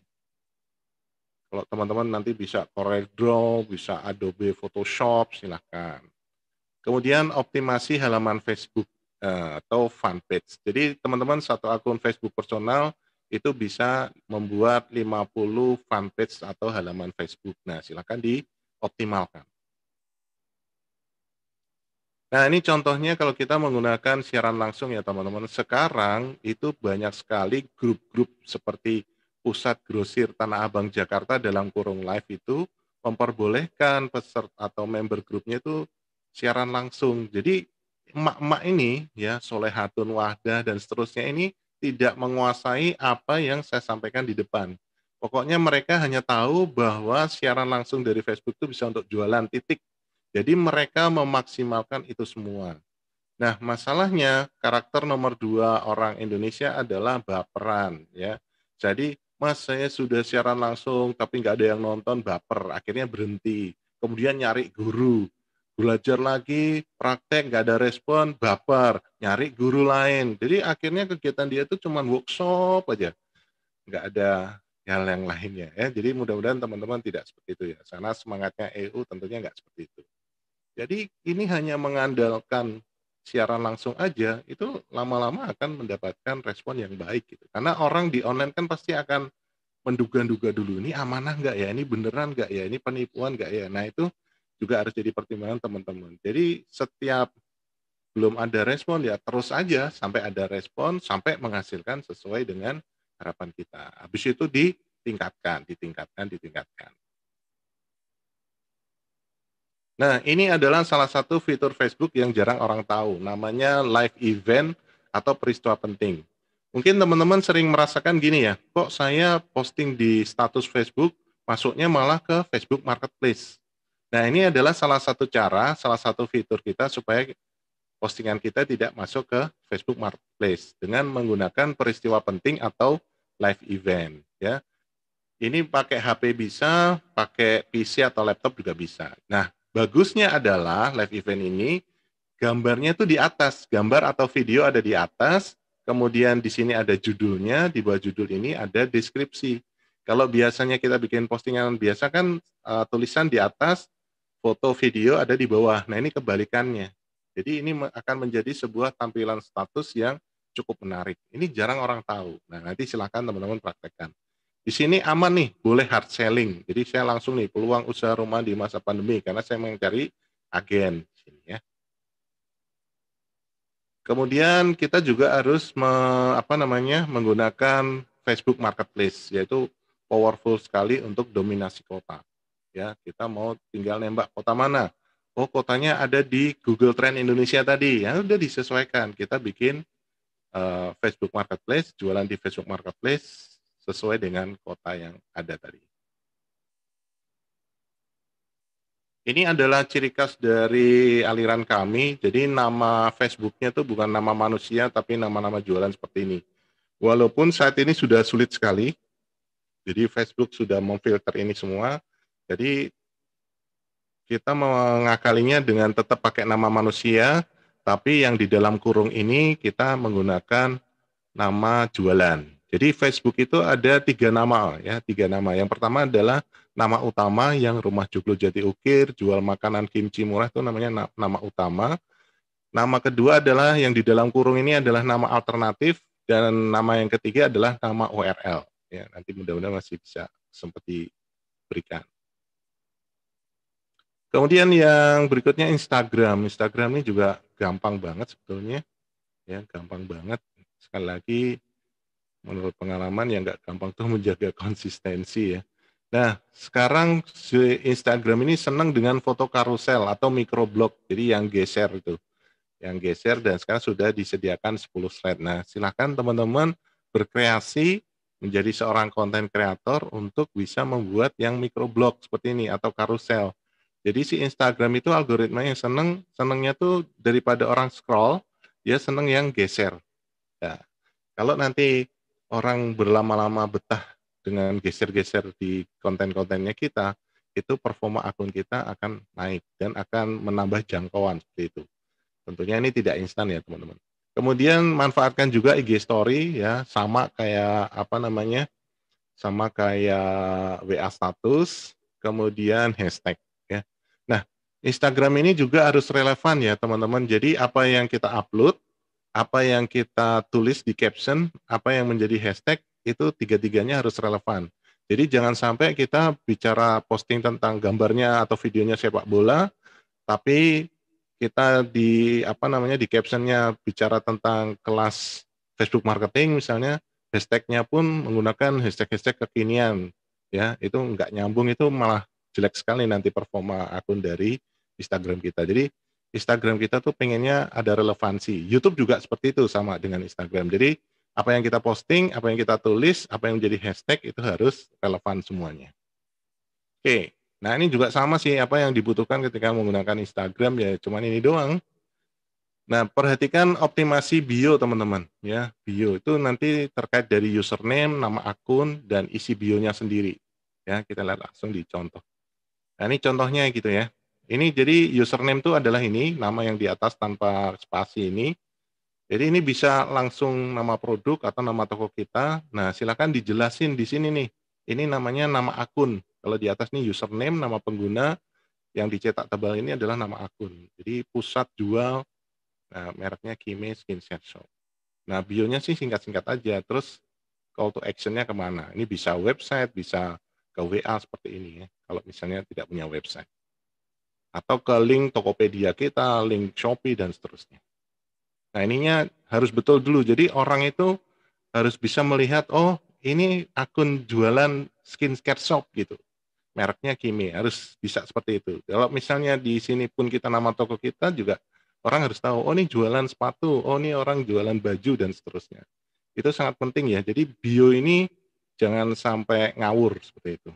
Kalau teman-teman nanti bisa Corel Draw, bisa Adobe Photoshop, silahkan. Kemudian optimasi halaman Facebook eh, atau fanpage. Jadi teman-teman satu akun Facebook personal itu bisa membuat 50 fanpage atau halaman Facebook. Nah, silahkan dioptimalkan. Nah, ini contohnya kalau kita menggunakan siaran langsung ya teman-teman. Sekarang itu banyak sekali grup-grup seperti pusat grosir Tanah Abang Jakarta dalam kurung live itu memperbolehkan peserta atau member grupnya itu siaran langsung. Jadi emak-emak ini ya solehatun wahda dan seterusnya ini tidak menguasai apa yang saya sampaikan di depan. Pokoknya mereka hanya tahu bahwa siaran langsung dari Facebook itu bisa untuk jualan titik. Jadi mereka memaksimalkan itu semua. Nah, masalahnya karakter nomor dua orang Indonesia adalah baperan, ya. Jadi mas saya sudah siaran langsung tapi nggak ada yang nonton baper akhirnya berhenti kemudian nyari guru belajar lagi praktek nggak ada respon baper nyari guru lain jadi akhirnya kegiatan dia itu cuma workshop aja nggak ada hal yang lainnya ya jadi mudah-mudahan teman-teman tidak seperti itu ya karena semangatnya EU tentunya nggak seperti itu jadi ini hanya mengandalkan siaran langsung aja itu lama-lama akan mendapatkan respon yang baik gitu. Karena orang di online kan pasti akan menduga-duga dulu ini amanah nggak ya, ini beneran nggak ya, ini penipuan nggak ya. Nah itu juga harus jadi pertimbangan teman-teman. Jadi setiap belum ada respon ya terus aja sampai ada respon sampai menghasilkan sesuai dengan harapan kita. Habis itu ditingkatkan, ditingkatkan, ditingkatkan. Nah, ini adalah salah satu fitur Facebook yang jarang orang tahu, namanya live event atau peristiwa penting. Mungkin teman-teman sering merasakan gini ya, kok saya posting di status Facebook, masuknya malah ke Facebook Marketplace. Nah, ini adalah salah satu cara, salah satu fitur kita supaya postingan kita tidak masuk ke Facebook Marketplace dengan menggunakan peristiwa penting atau live event ya. Ini pakai HP bisa, pakai PC atau laptop juga bisa. Nah, Bagusnya adalah live event ini gambarnya itu di atas, gambar atau video ada di atas, kemudian di sini ada judulnya, di bawah judul ini ada deskripsi. Kalau biasanya kita bikin postingan biasa kan uh, tulisan di atas, foto, video ada di bawah. Nah ini kebalikannya. Jadi ini akan menjadi sebuah tampilan status yang cukup menarik. Ini jarang orang tahu. Nah nanti silakan teman-teman praktekkan di sini aman nih, boleh hard selling. Jadi saya langsung nih peluang usaha rumah di masa pandemi karena saya mencari agen sini ya. Kemudian kita juga harus me, apa namanya menggunakan Facebook Marketplace yaitu powerful sekali untuk dominasi kota. Ya, kita mau tinggal nembak kota mana? Oh, kotanya ada di Google Trend Indonesia tadi. Ya sudah disesuaikan. Kita bikin uh, Facebook Marketplace, jualan di Facebook Marketplace sesuai dengan kota yang ada tadi. Ini adalah ciri khas dari aliran kami. Jadi nama Facebooknya itu bukan nama manusia, tapi nama-nama jualan seperti ini. Walaupun saat ini sudah sulit sekali, jadi Facebook sudah memfilter ini semua. Jadi kita mengakalinya dengan tetap pakai nama manusia, tapi yang di dalam kurung ini kita menggunakan nama jualan. Jadi Facebook itu ada tiga nama ya, tiga nama. Yang pertama adalah nama utama yang rumah joglo jati ukir, jual makanan kimchi murah itu namanya nama utama. Nama kedua adalah yang di dalam kurung ini adalah nama alternatif dan nama yang ketiga adalah nama URL. Ya, nanti mudah-mudahan masih bisa sempat diberikan. Kemudian yang berikutnya Instagram. Instagram ini juga gampang banget sebetulnya. Ya, gampang banget. Sekali lagi menurut pengalaman yang nggak gampang tuh menjaga konsistensi ya. Nah, sekarang si Instagram ini senang dengan foto karusel atau microblog, jadi yang geser itu. Yang geser dan sekarang sudah disediakan 10 slide. Nah, silahkan teman-teman berkreasi menjadi seorang konten kreator untuk bisa membuat yang microblog seperti ini atau karusel. Jadi si Instagram itu algoritma yang seneng, senengnya tuh daripada orang scroll, dia seneng yang geser. Ya. Kalau nanti orang berlama-lama betah dengan geser-geser di konten-kontennya kita, itu performa akun kita akan naik dan akan menambah jangkauan seperti itu. Tentunya ini tidak instan ya teman-teman. Kemudian manfaatkan juga IG story ya, sama kayak apa namanya? sama kayak WA status, kemudian hashtag ya. Nah, Instagram ini juga harus relevan ya, teman-teman. Jadi apa yang kita upload apa yang kita tulis di caption, apa yang menjadi hashtag, itu tiga-tiganya harus relevan. Jadi jangan sampai kita bicara posting tentang gambarnya atau videonya sepak bola, tapi kita di apa namanya di captionnya bicara tentang kelas Facebook marketing misalnya, hashtagnya pun menggunakan hashtag-hashtag kekinian, ya itu nggak nyambung itu malah jelek sekali nanti performa akun dari Instagram kita. Jadi Instagram kita tuh pengennya ada relevansi. YouTube juga seperti itu sama dengan Instagram. Jadi apa yang kita posting, apa yang kita tulis, apa yang menjadi hashtag itu harus relevan semuanya. Oke, nah ini juga sama sih apa yang dibutuhkan ketika menggunakan Instagram ya cuman ini doang. Nah, perhatikan optimasi bio teman-teman ya. Bio itu nanti terkait dari username, nama akun dan isi bionya sendiri. Ya, kita lihat langsung di contoh. Nah, ini contohnya gitu ya. Ini jadi username itu adalah ini, nama yang di atas tanpa spasi ini. Jadi ini bisa langsung nama produk atau nama toko kita. Nah, silakan dijelasin di sini nih. Ini namanya nama akun. Kalau di atas nih username, nama pengguna, yang dicetak tebal ini adalah nama akun. Jadi pusat jual, nah, mereknya Kime Skin Shop. Nah, bionya sih singkat-singkat aja. Terus call to action-nya kemana? Ini bisa website, bisa ke WA seperti ini ya. Kalau misalnya tidak punya website atau ke link Tokopedia kita, link Shopee dan seterusnya. Nah, ininya harus betul dulu. Jadi orang itu harus bisa melihat oh, ini akun jualan skincare shop gitu. Mereknya Kimi, harus bisa seperti itu. Kalau misalnya di sini pun kita nama toko kita juga orang harus tahu, oh ini jualan sepatu, oh ini orang jualan baju dan seterusnya. Itu sangat penting ya. Jadi bio ini jangan sampai ngawur seperti itu.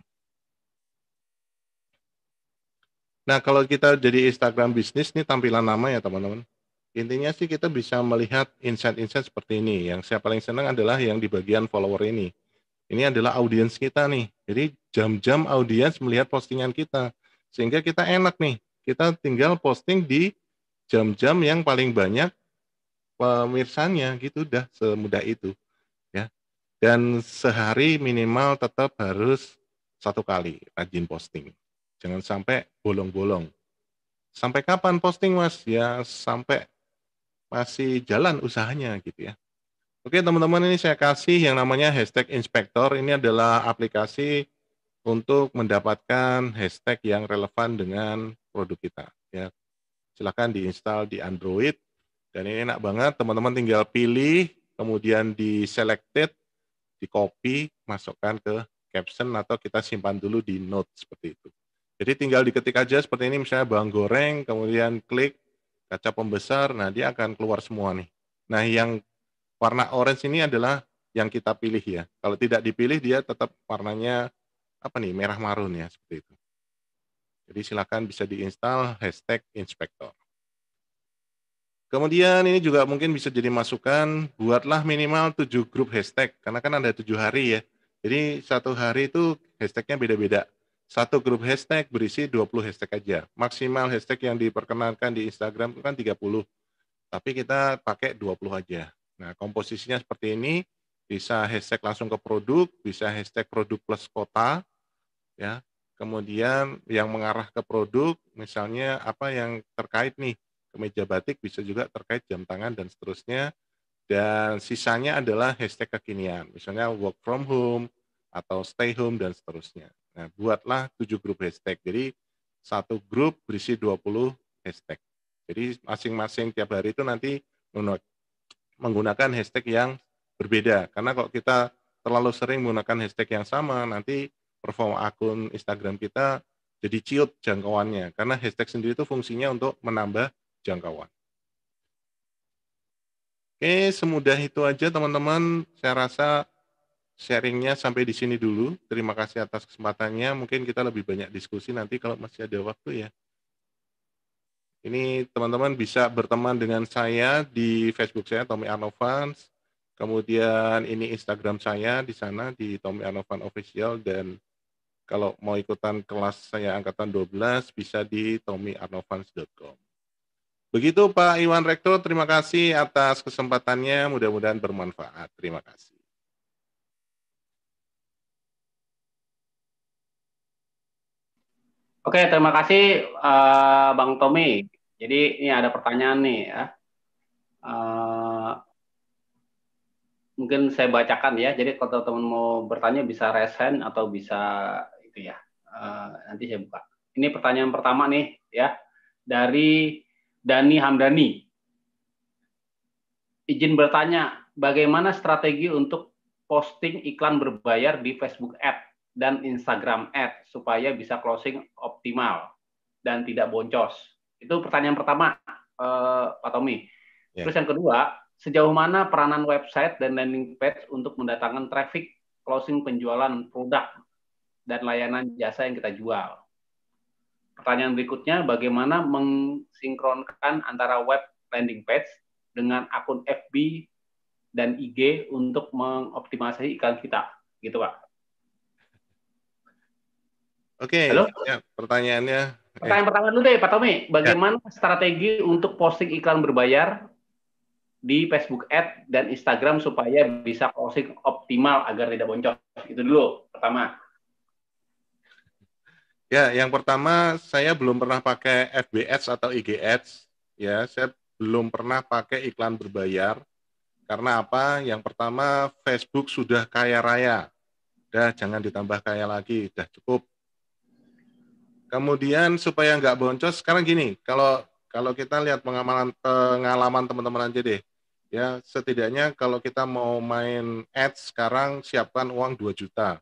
Nah, kalau kita jadi Instagram bisnis ini tampilan nama ya, teman-teman. Intinya sih kita bisa melihat insight-insight seperti ini. Yang saya paling senang adalah yang di bagian follower ini. Ini adalah audiens kita nih. Jadi jam-jam audiens melihat postingan kita. Sehingga kita enak nih. Kita tinggal posting di jam-jam yang paling banyak pemirsanya gitu udah semudah itu ya dan sehari minimal tetap harus satu kali rajin posting Jangan sampai bolong-bolong. Sampai kapan posting, Mas? Ya, sampai masih jalan usahanya gitu ya. Oke, teman-teman, ini saya kasih yang namanya hashtag inspector. Ini adalah aplikasi untuk mendapatkan hashtag yang relevan dengan produk kita. Ya, silahkan diinstal di Android. Dan ini enak banget, teman-teman tinggal pilih, kemudian di selected, di copy, masukkan ke caption atau kita simpan dulu di note seperti itu. Jadi tinggal diketik aja seperti ini misalnya bawang goreng, kemudian klik kaca pembesar, nah dia akan keluar semua nih. Nah yang warna orange ini adalah yang kita pilih ya. Kalau tidak dipilih dia tetap warnanya apa nih merah marun ya seperti itu. Jadi silakan bisa diinstal hashtag inspector. Kemudian ini juga mungkin bisa jadi masukan, buatlah minimal 7 grup hashtag, karena kan ada tujuh hari ya. Jadi satu hari itu hashtagnya beda-beda satu grup hashtag berisi 20 hashtag aja. Maksimal hashtag yang diperkenankan di Instagram itu kan 30. Tapi kita pakai 20 aja. Nah, komposisinya seperti ini. Bisa hashtag langsung ke produk, bisa hashtag produk plus kota. Ya. Kemudian yang mengarah ke produk, misalnya apa yang terkait nih, kemeja batik bisa juga terkait jam tangan dan seterusnya. Dan sisanya adalah hashtag kekinian, misalnya work from home atau stay home dan seterusnya. Nah, buatlah 7 grup hashtag. Jadi satu grup berisi 20 hashtag. Jadi masing-masing tiap hari itu nanti menggunakan hashtag yang berbeda. Karena kalau kita terlalu sering menggunakan hashtag yang sama, nanti performa akun Instagram kita jadi ciut jangkauannya. Karena hashtag sendiri itu fungsinya untuk menambah jangkauan. Oke, semudah itu aja teman-teman. Saya rasa sharingnya sampai di sini dulu. Terima kasih atas kesempatannya. Mungkin kita lebih banyak diskusi nanti kalau masih ada waktu ya. Ini teman-teman bisa berteman dengan saya di Facebook saya Tommy Arnovans. Kemudian ini Instagram saya di sana di Tommy Arnovan Official dan kalau mau ikutan kelas saya angkatan 12 bisa di tommyarnovans.com. Begitu Pak Iwan Rektor, terima kasih atas kesempatannya. Mudah-mudahan bermanfaat. Terima kasih. Oke, terima kasih uh, Bang Tommy. Jadi ini ada pertanyaan nih ya. Uh, mungkin saya bacakan ya. Jadi kalau teman mau bertanya bisa raise atau bisa itu ya. Uh, nanti saya buka. Ini pertanyaan pertama nih ya dari Dani Hamdani. Izin bertanya, bagaimana strategi untuk posting iklan berbayar di Facebook Ads? dan Instagram ad supaya bisa closing optimal dan tidak boncos? Itu pertanyaan pertama, eh, Pak Tommy. Yeah. Terus yang kedua, sejauh mana peranan website dan landing page untuk mendatangkan traffic closing penjualan produk dan layanan jasa yang kita jual? Pertanyaan berikutnya, bagaimana mensinkronkan antara web landing page dengan akun FB dan IG untuk mengoptimasi iklan kita? Gitu, Pak. Oke, okay, ya, pertanyaannya. Pertanyaan eh. pertama dulu deh, Pak Tommy. Ya. Bagaimana ya. strategi untuk posting iklan berbayar di Facebook Ad dan Instagram supaya bisa posting optimal agar tidak boncos? Itu dulu pertama. Ya, yang pertama saya belum pernah pakai FB Ads atau IG Ads. Ya, saya belum pernah pakai iklan berbayar. Karena apa? Yang pertama, Facebook sudah kaya raya. dah jangan ditambah kaya lagi, dah cukup Kemudian supaya nggak boncos, sekarang gini, kalau kalau kita lihat pengalaman pengalaman teman-teman aja deh, ya setidaknya kalau kita mau main ads sekarang siapkan uang 2 juta.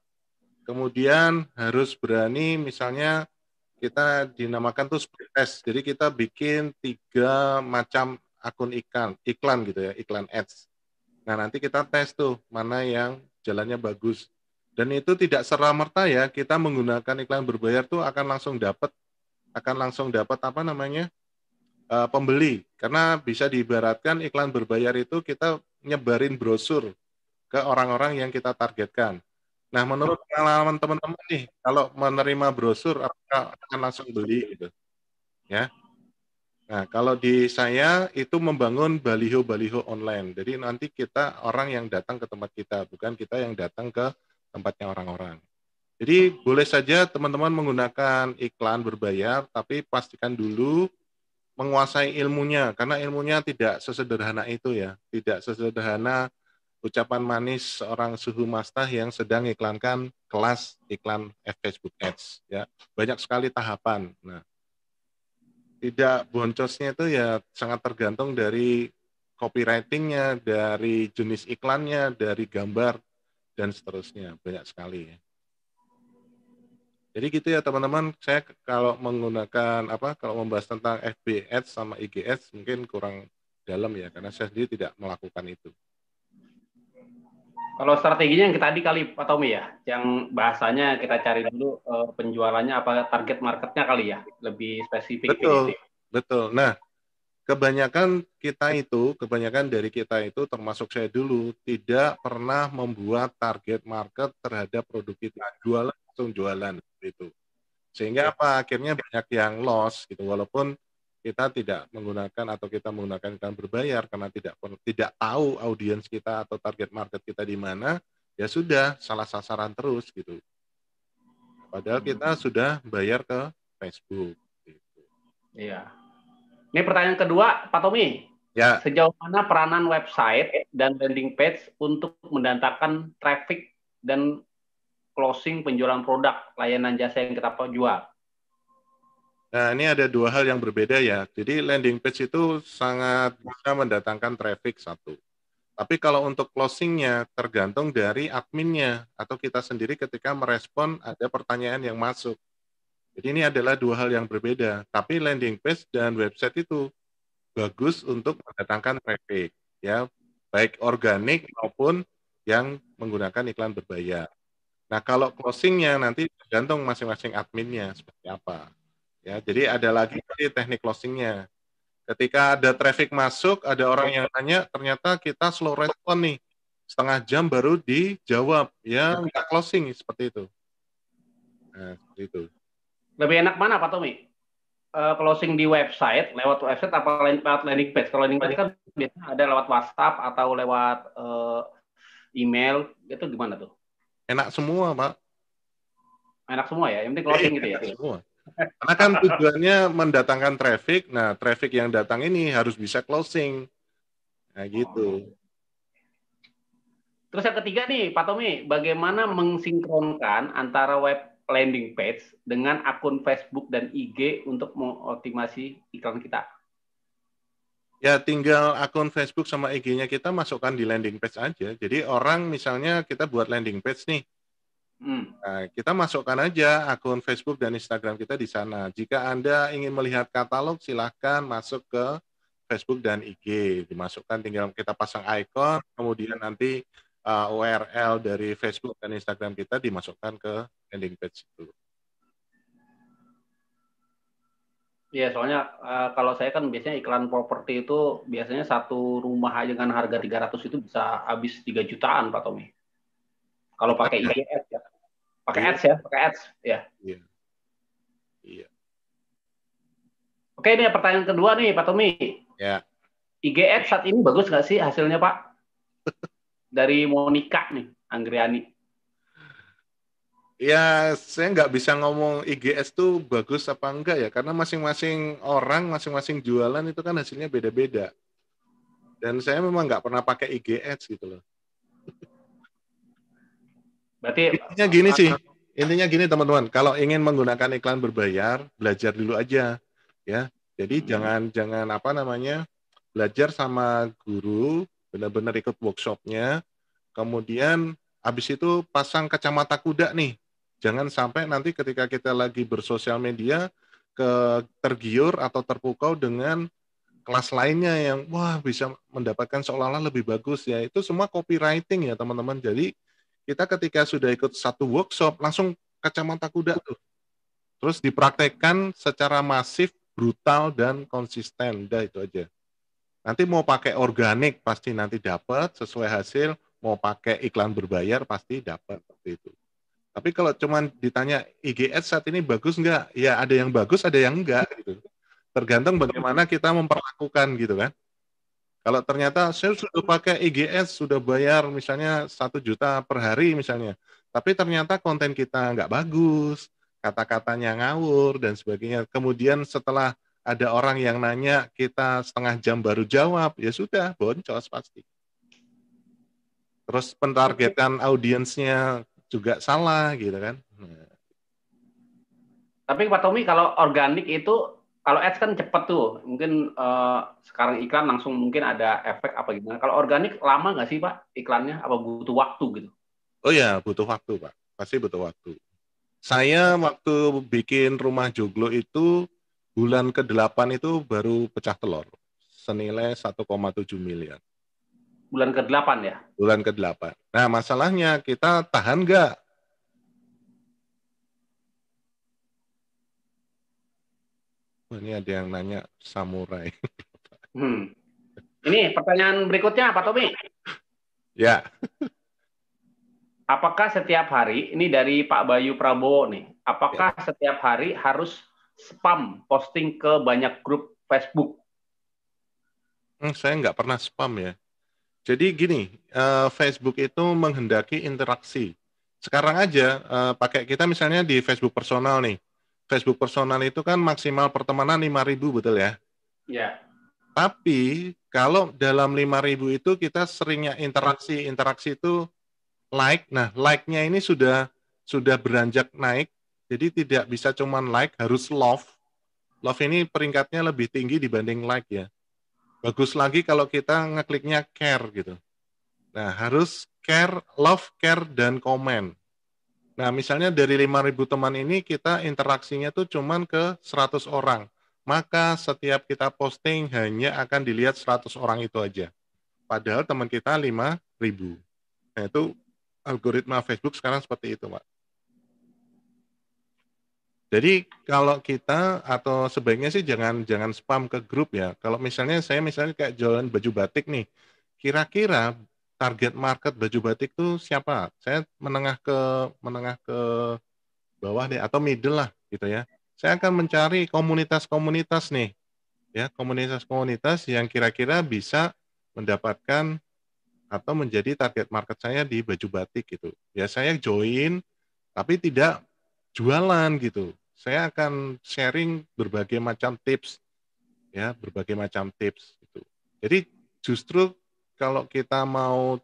Kemudian harus berani misalnya kita dinamakan tuh split test. Jadi kita bikin tiga macam akun iklan, iklan gitu ya, iklan ads. Nah nanti kita tes tuh mana yang jalannya bagus. Dan itu tidak serta-merta ya kita menggunakan iklan berbayar tuh akan langsung dapat akan langsung dapat apa namanya? Eh, pembeli karena bisa diibaratkan iklan berbayar itu kita nyebarin brosur ke orang-orang yang kita targetkan. Nah, menurut pengalaman teman-teman nih, kalau menerima brosur apakah akan langsung beli gitu? Ya. Nah, kalau di saya itu membangun baliho-baliho online. Jadi nanti kita orang yang datang ke tempat kita, bukan kita yang datang ke tempatnya orang-orang. Jadi boleh saja teman-teman menggunakan iklan berbayar, tapi pastikan dulu menguasai ilmunya, karena ilmunya tidak sesederhana itu ya, tidak sesederhana ucapan manis seorang suhu mastah yang sedang iklankan kelas iklan Facebook Ads. Ya, banyak sekali tahapan. Nah, tidak boncosnya itu ya sangat tergantung dari copywritingnya, dari jenis iklannya, dari gambar dan seterusnya. Banyak sekali ya. Jadi gitu ya teman-teman, saya kalau menggunakan apa kalau membahas tentang FB Ads sama IG Ads mungkin kurang dalam ya karena saya sendiri tidak melakukan itu. Kalau strateginya yang tadi kali Pak Tommy ya, yang bahasanya kita cari dulu eh, penjualannya apa target marketnya kali ya, lebih spesifik. Betul, betul. Nah, kebanyakan kita itu, kebanyakan dari kita itu termasuk saya dulu tidak pernah membuat target market terhadap produk kita jualan langsung jualan itu. Sehingga apa akhirnya banyak yang loss gitu walaupun kita tidak menggunakan atau kita menggunakan iklan berbayar karena tidak tidak tahu audiens kita atau target market kita di mana, ya sudah salah sasaran terus gitu. Padahal kita hmm. sudah bayar ke Facebook. Gitu. Iya. Ini pertanyaan kedua, Pak Tommy. Ya. Sejauh mana peranan website dan landing page untuk mendatangkan traffic dan closing penjualan produk layanan jasa yang kita jual? Nah, ini ada dua hal yang berbeda ya. Jadi landing page itu sangat bisa mendatangkan traffic satu. Tapi kalau untuk closingnya tergantung dari adminnya atau kita sendiri ketika merespon ada pertanyaan yang masuk. Jadi ini adalah dua hal yang berbeda. Tapi landing page dan website itu bagus untuk mendatangkan traffic, ya, baik organik maupun yang menggunakan iklan berbayar. Nah, kalau closingnya nanti tergantung masing-masing adminnya seperti apa. Ya, jadi ada lagi teknik closingnya. Ketika ada traffic masuk, ada orang yang tanya, ternyata kita slow respon nih. Setengah jam baru dijawab. Ya, kita closing seperti itu. Nah, seperti itu lebih enak mana Pak Tommy? Uh, closing di website lewat website apa lewat landing page? Kalau landing page kan biasanya ada lewat WhatsApp atau lewat uh, email itu gimana tuh? Enak semua Pak. Enak semua ya, yang penting closing eh, gitu ya. Semua. Karena kan tujuannya mendatangkan traffic. Nah, traffic yang datang ini harus bisa closing. Nah, gitu. Terus yang ketiga nih, Pak Tommy, bagaimana mensinkronkan antara web landing page dengan akun Facebook dan IG untuk mengoptimasi iklan kita? Ya, tinggal akun Facebook sama IG-nya kita masukkan di landing page aja. Jadi orang misalnya kita buat landing page nih, Hmm. Nah, kita masukkan aja akun Facebook dan Instagram kita di sana. Jika Anda ingin melihat katalog, silahkan masuk ke Facebook dan IG. Dimasukkan, tinggal kita pasang icon, kemudian nanti uh, eh, URL dari Facebook dan Instagram kita dimasukkan ke landing page itu. Iya, soalnya uh, kalau saya kan biasanya iklan properti itu biasanya satu rumah aja dengan harga 300 itu bisa habis 3 jutaan Pak Tommy. Kalau pakai IGS iya. ya. Pakai iya. ads ya, pakai ads ya. Iya. Iya. Oke, ini pertanyaan kedua nih Pak Tommy. Ya. IG ads saat ini bagus nggak sih hasilnya Pak? dari Monica nih, Anggriani. Ya, saya nggak bisa ngomong IGS tuh bagus apa enggak ya, karena masing-masing orang, masing-masing jualan itu kan hasilnya beda-beda. Dan saya memang nggak pernah pakai IGS gitu loh. Berarti intinya gini sih, intinya gini teman-teman, kalau ingin menggunakan iklan berbayar, belajar dulu aja, ya. Jadi jangan hmm. jangan jangan apa namanya belajar sama guru benar-benar ikut workshopnya. Kemudian habis itu pasang kacamata kuda nih. Jangan sampai nanti ketika kita lagi bersosial media ke tergiur atau terpukau dengan kelas lainnya yang wah bisa mendapatkan seolah-olah lebih bagus ya. Itu semua copywriting ya teman-teman. Jadi kita ketika sudah ikut satu workshop langsung kacamata kuda tuh. Terus dipraktekkan secara masif, brutal dan konsisten. dah itu aja. Nanti mau pakai organik pasti nanti dapat sesuai hasil, mau pakai iklan berbayar pasti dapat seperti itu. Tapi kalau cuman ditanya IGS saat ini bagus nggak? Ya ada yang bagus, ada yang enggak gitu. Tergantung iya, bagaimana kita memperlakukan gitu kan. Kalau ternyata saya sudah pakai IGS, sudah bayar misalnya satu juta per hari misalnya, tapi ternyata konten kita nggak bagus, kata-katanya ngawur dan sebagainya. Kemudian setelah ada orang yang nanya kita setengah jam baru jawab, ya sudah boncos pasti. Terus pentargetan audiensnya juga salah gitu kan. Tapi Pak Tommy kalau organik itu kalau ads kan cepet tuh, mungkin uh, sekarang iklan langsung mungkin ada efek apa gimana. Kalau organik lama nggak sih Pak iklannya? Apa butuh waktu gitu? Oh ya butuh waktu Pak, pasti butuh waktu. Saya waktu bikin rumah joglo itu bulan ke-8 itu baru pecah telur senilai 1,7 miliar. Bulan ke-8 ya? Bulan ke-8. Nah, masalahnya kita tahan nggak oh, ini ada yang nanya samurai. Hmm. Ini pertanyaan berikutnya Pak Tommy. Ya. Apakah setiap hari ini dari Pak Bayu Prabowo nih? Apakah ya. setiap hari harus spam posting ke banyak grup Facebook? Hmm, saya nggak pernah spam ya. Jadi gini, uh, Facebook itu menghendaki interaksi. Sekarang aja uh, pakai kita misalnya di Facebook personal nih. Facebook personal itu kan maksimal pertemanan 5000 betul ya? Ya. Tapi kalau dalam 5000 itu kita seringnya interaksi, interaksi itu like. Nah, like-nya ini sudah sudah beranjak naik jadi tidak bisa cuman like, harus love. Love ini peringkatnya lebih tinggi dibanding like ya. Bagus lagi kalau kita ngekliknya care gitu. Nah, harus care, love, care, dan komen. Nah, misalnya dari 5.000 teman ini kita interaksinya tuh cuman ke 100 orang. Maka setiap kita posting hanya akan dilihat 100 orang itu aja. Padahal teman kita 5.000. Nah, itu algoritma Facebook sekarang seperti itu, Pak. Jadi kalau kita atau sebaiknya sih jangan jangan spam ke grup ya. Kalau misalnya saya misalnya kayak jualan baju batik nih, kira-kira target market baju batik tuh siapa? Saya menengah ke menengah ke bawah deh atau middle lah gitu ya. Saya akan mencari komunitas-komunitas nih. Ya, komunitas-komunitas yang kira-kira bisa mendapatkan atau menjadi target market saya di baju batik gitu. Ya saya join tapi tidak jualan gitu. Saya akan sharing berbagai macam tips ya, berbagai macam tips itu Jadi justru kalau kita mau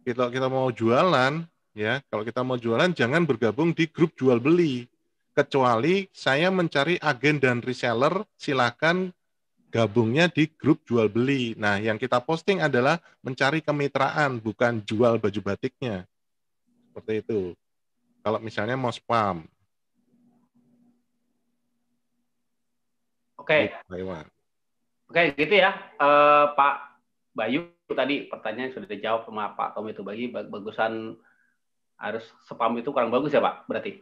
kalau kita mau jualan ya, kalau kita mau jualan jangan bergabung di grup jual beli. Kecuali saya mencari agen dan reseller, silakan gabungnya di grup jual beli. Nah, yang kita posting adalah mencari kemitraan, bukan jual baju batiknya. Seperti itu. Kalau misalnya mau spam. Oke. Okay. Oke, okay, gitu ya. Uh, Pak Bayu tadi pertanyaan sudah dijawab sama Pak Tom itu bagi bagusan harus spam itu kurang bagus ya Pak berarti.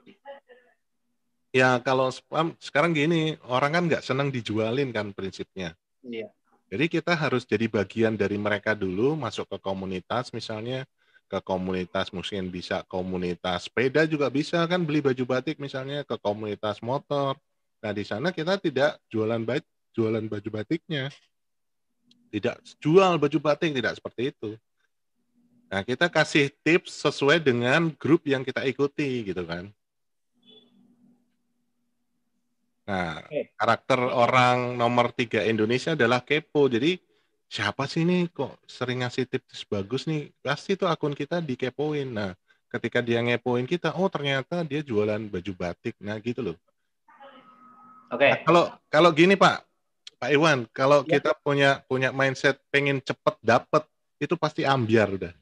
Ya kalau spam sekarang gini orang kan nggak senang dijualin kan prinsipnya. Iya. Jadi kita harus jadi bagian dari mereka dulu masuk ke komunitas misalnya ke komunitas mungkin bisa komunitas sepeda juga bisa kan beli baju batik misalnya ke komunitas motor. Nah di sana kita tidak jualan baju jualan baju batiknya, tidak jual baju batik tidak seperti itu. Nah kita kasih tips sesuai dengan grup yang kita ikuti gitu kan. Nah karakter orang nomor tiga Indonesia adalah kepo jadi siapa sih ini kok sering ngasih tips bagus nih pasti itu akun kita dikepoin nah ketika dia ngepoin kita oh ternyata dia jualan baju batik nah gitu loh oke okay. nah, kalau kalau gini pak pak Iwan kalau ya. kita punya punya mindset pengen cepet dapet itu pasti ambiar udah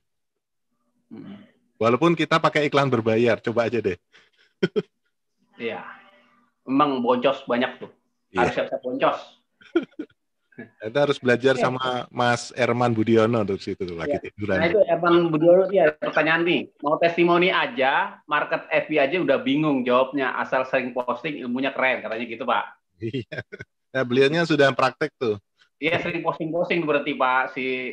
hmm. walaupun kita pakai iklan berbayar coba aja deh iya emang boncos banyak tuh iya. harus yeah. siap-siap boncos Kita harus belajar iya. sama Mas Erman Budiono untuk situ tuh lagi iya. tiduran. Nah itu Erman Budiono ya pertanyaan nih. Mau testimoni aja, market FB aja udah bingung jawabnya. Asal sering posting ilmunya keren katanya gitu Pak. Iya. Nah beliaunya sudah praktek tuh. Iya sering posting-posting berarti Pak si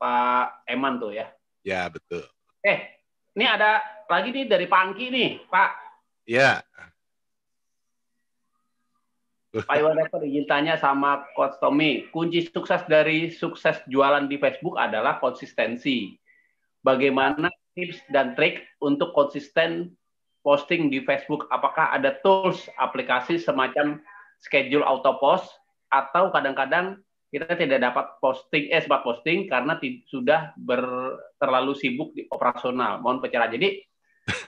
Pak Eman tuh ya. Ya betul. Eh ini ada lagi nih dari Pangki nih Pak. Iya. Pak Iwan Rektor izin tanya sama Coach Tommy, kunci sukses dari sukses jualan di Facebook adalah konsistensi. Bagaimana tips dan trik untuk konsisten posting di Facebook? Apakah ada tools, aplikasi semacam schedule auto post atau kadang-kadang kita tidak dapat posting eh sempat posting karena sudah ber, terlalu sibuk di operasional. Mohon pecah. Jadi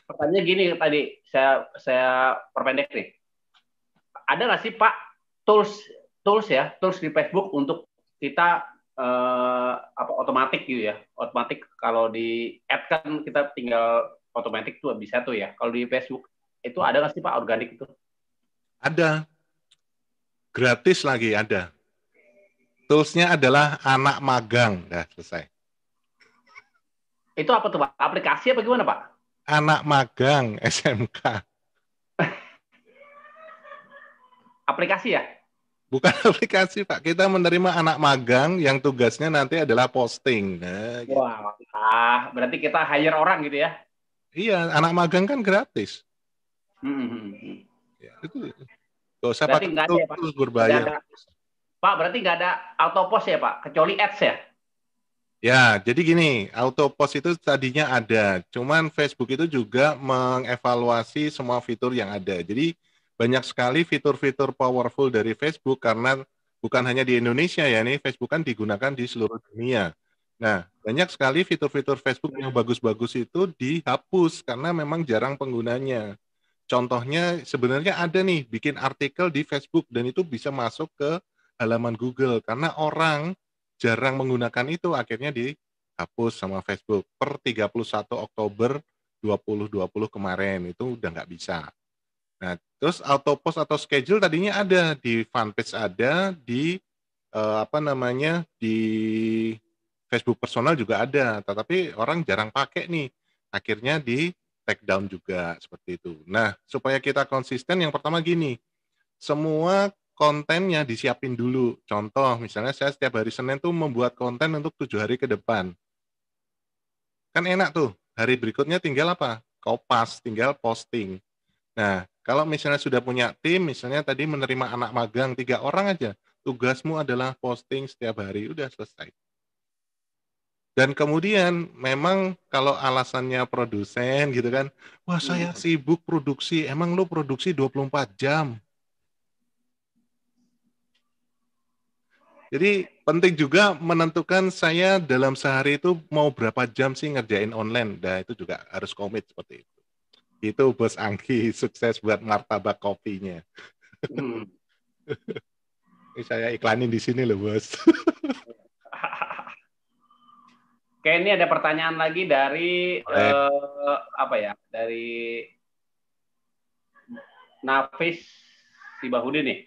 pertanyaan gini tadi saya saya perpendek nih ada nggak sih Pak tools tools ya tools di Facebook untuk kita eh, apa otomatis gitu ya otomatis kalau di add kan kita tinggal otomatis tuh bisa tuh ya kalau di Facebook itu ada nggak sih Pak organik itu? Ada gratis lagi ada toolsnya adalah anak magang dah selesai. Itu apa tuh Pak? Aplikasi apa gimana Pak? Anak magang SMK. aplikasi ya? Bukan aplikasi Pak, kita menerima anak magang yang tugasnya nanti adalah posting. Nah, gitu. Wah, ah, berarti kita hire orang gitu ya? Iya, anak magang kan gratis. Hmm. hmm, hmm. Ya, itu gak usah berarti pakai ada, ya, berbayar. Pak, berarti nggak ada auto post ya Pak, kecuali ads ya? Ya, jadi gini, auto post itu tadinya ada, cuman Facebook itu juga mengevaluasi semua fitur yang ada. Jadi banyak sekali fitur-fitur powerful dari Facebook karena bukan hanya di Indonesia ya nih Facebook kan digunakan di seluruh dunia. Nah, banyak sekali fitur-fitur Facebook yang bagus-bagus itu dihapus karena memang jarang penggunanya. Contohnya sebenarnya ada nih bikin artikel di Facebook dan itu bisa masuk ke halaman Google karena orang jarang menggunakan itu akhirnya dihapus sama Facebook per 31 Oktober 2020 kemarin itu udah nggak bisa. Nah, terus auto post atau schedule tadinya ada di fanpage ada di eh, apa namanya di Facebook personal juga ada, tetapi orang jarang pakai nih. Akhirnya di take down juga seperti itu. Nah, supaya kita konsisten yang pertama gini. Semua kontennya disiapin dulu. Contoh, misalnya saya setiap hari Senin tuh membuat konten untuk tujuh hari ke depan. Kan enak tuh, hari berikutnya tinggal apa? Kopas, tinggal posting Nah, kalau misalnya sudah punya tim, misalnya tadi menerima anak magang tiga orang aja, tugasmu adalah posting setiap hari, udah selesai. Dan kemudian memang kalau alasannya produsen gitu kan, wah hmm. saya sibuk produksi, emang lu produksi 24 jam. Jadi penting juga menentukan saya dalam sehari itu mau berapa jam sih ngerjain online. Nah itu juga harus komit seperti itu itu Bos Angki sukses buat martabak kopinya. Hmm. Ini saya iklanin di sini loh, Bos. Oke, ini ada pertanyaan lagi dari eh. uh, apa ya? Dari Nafis Sibahudin nih.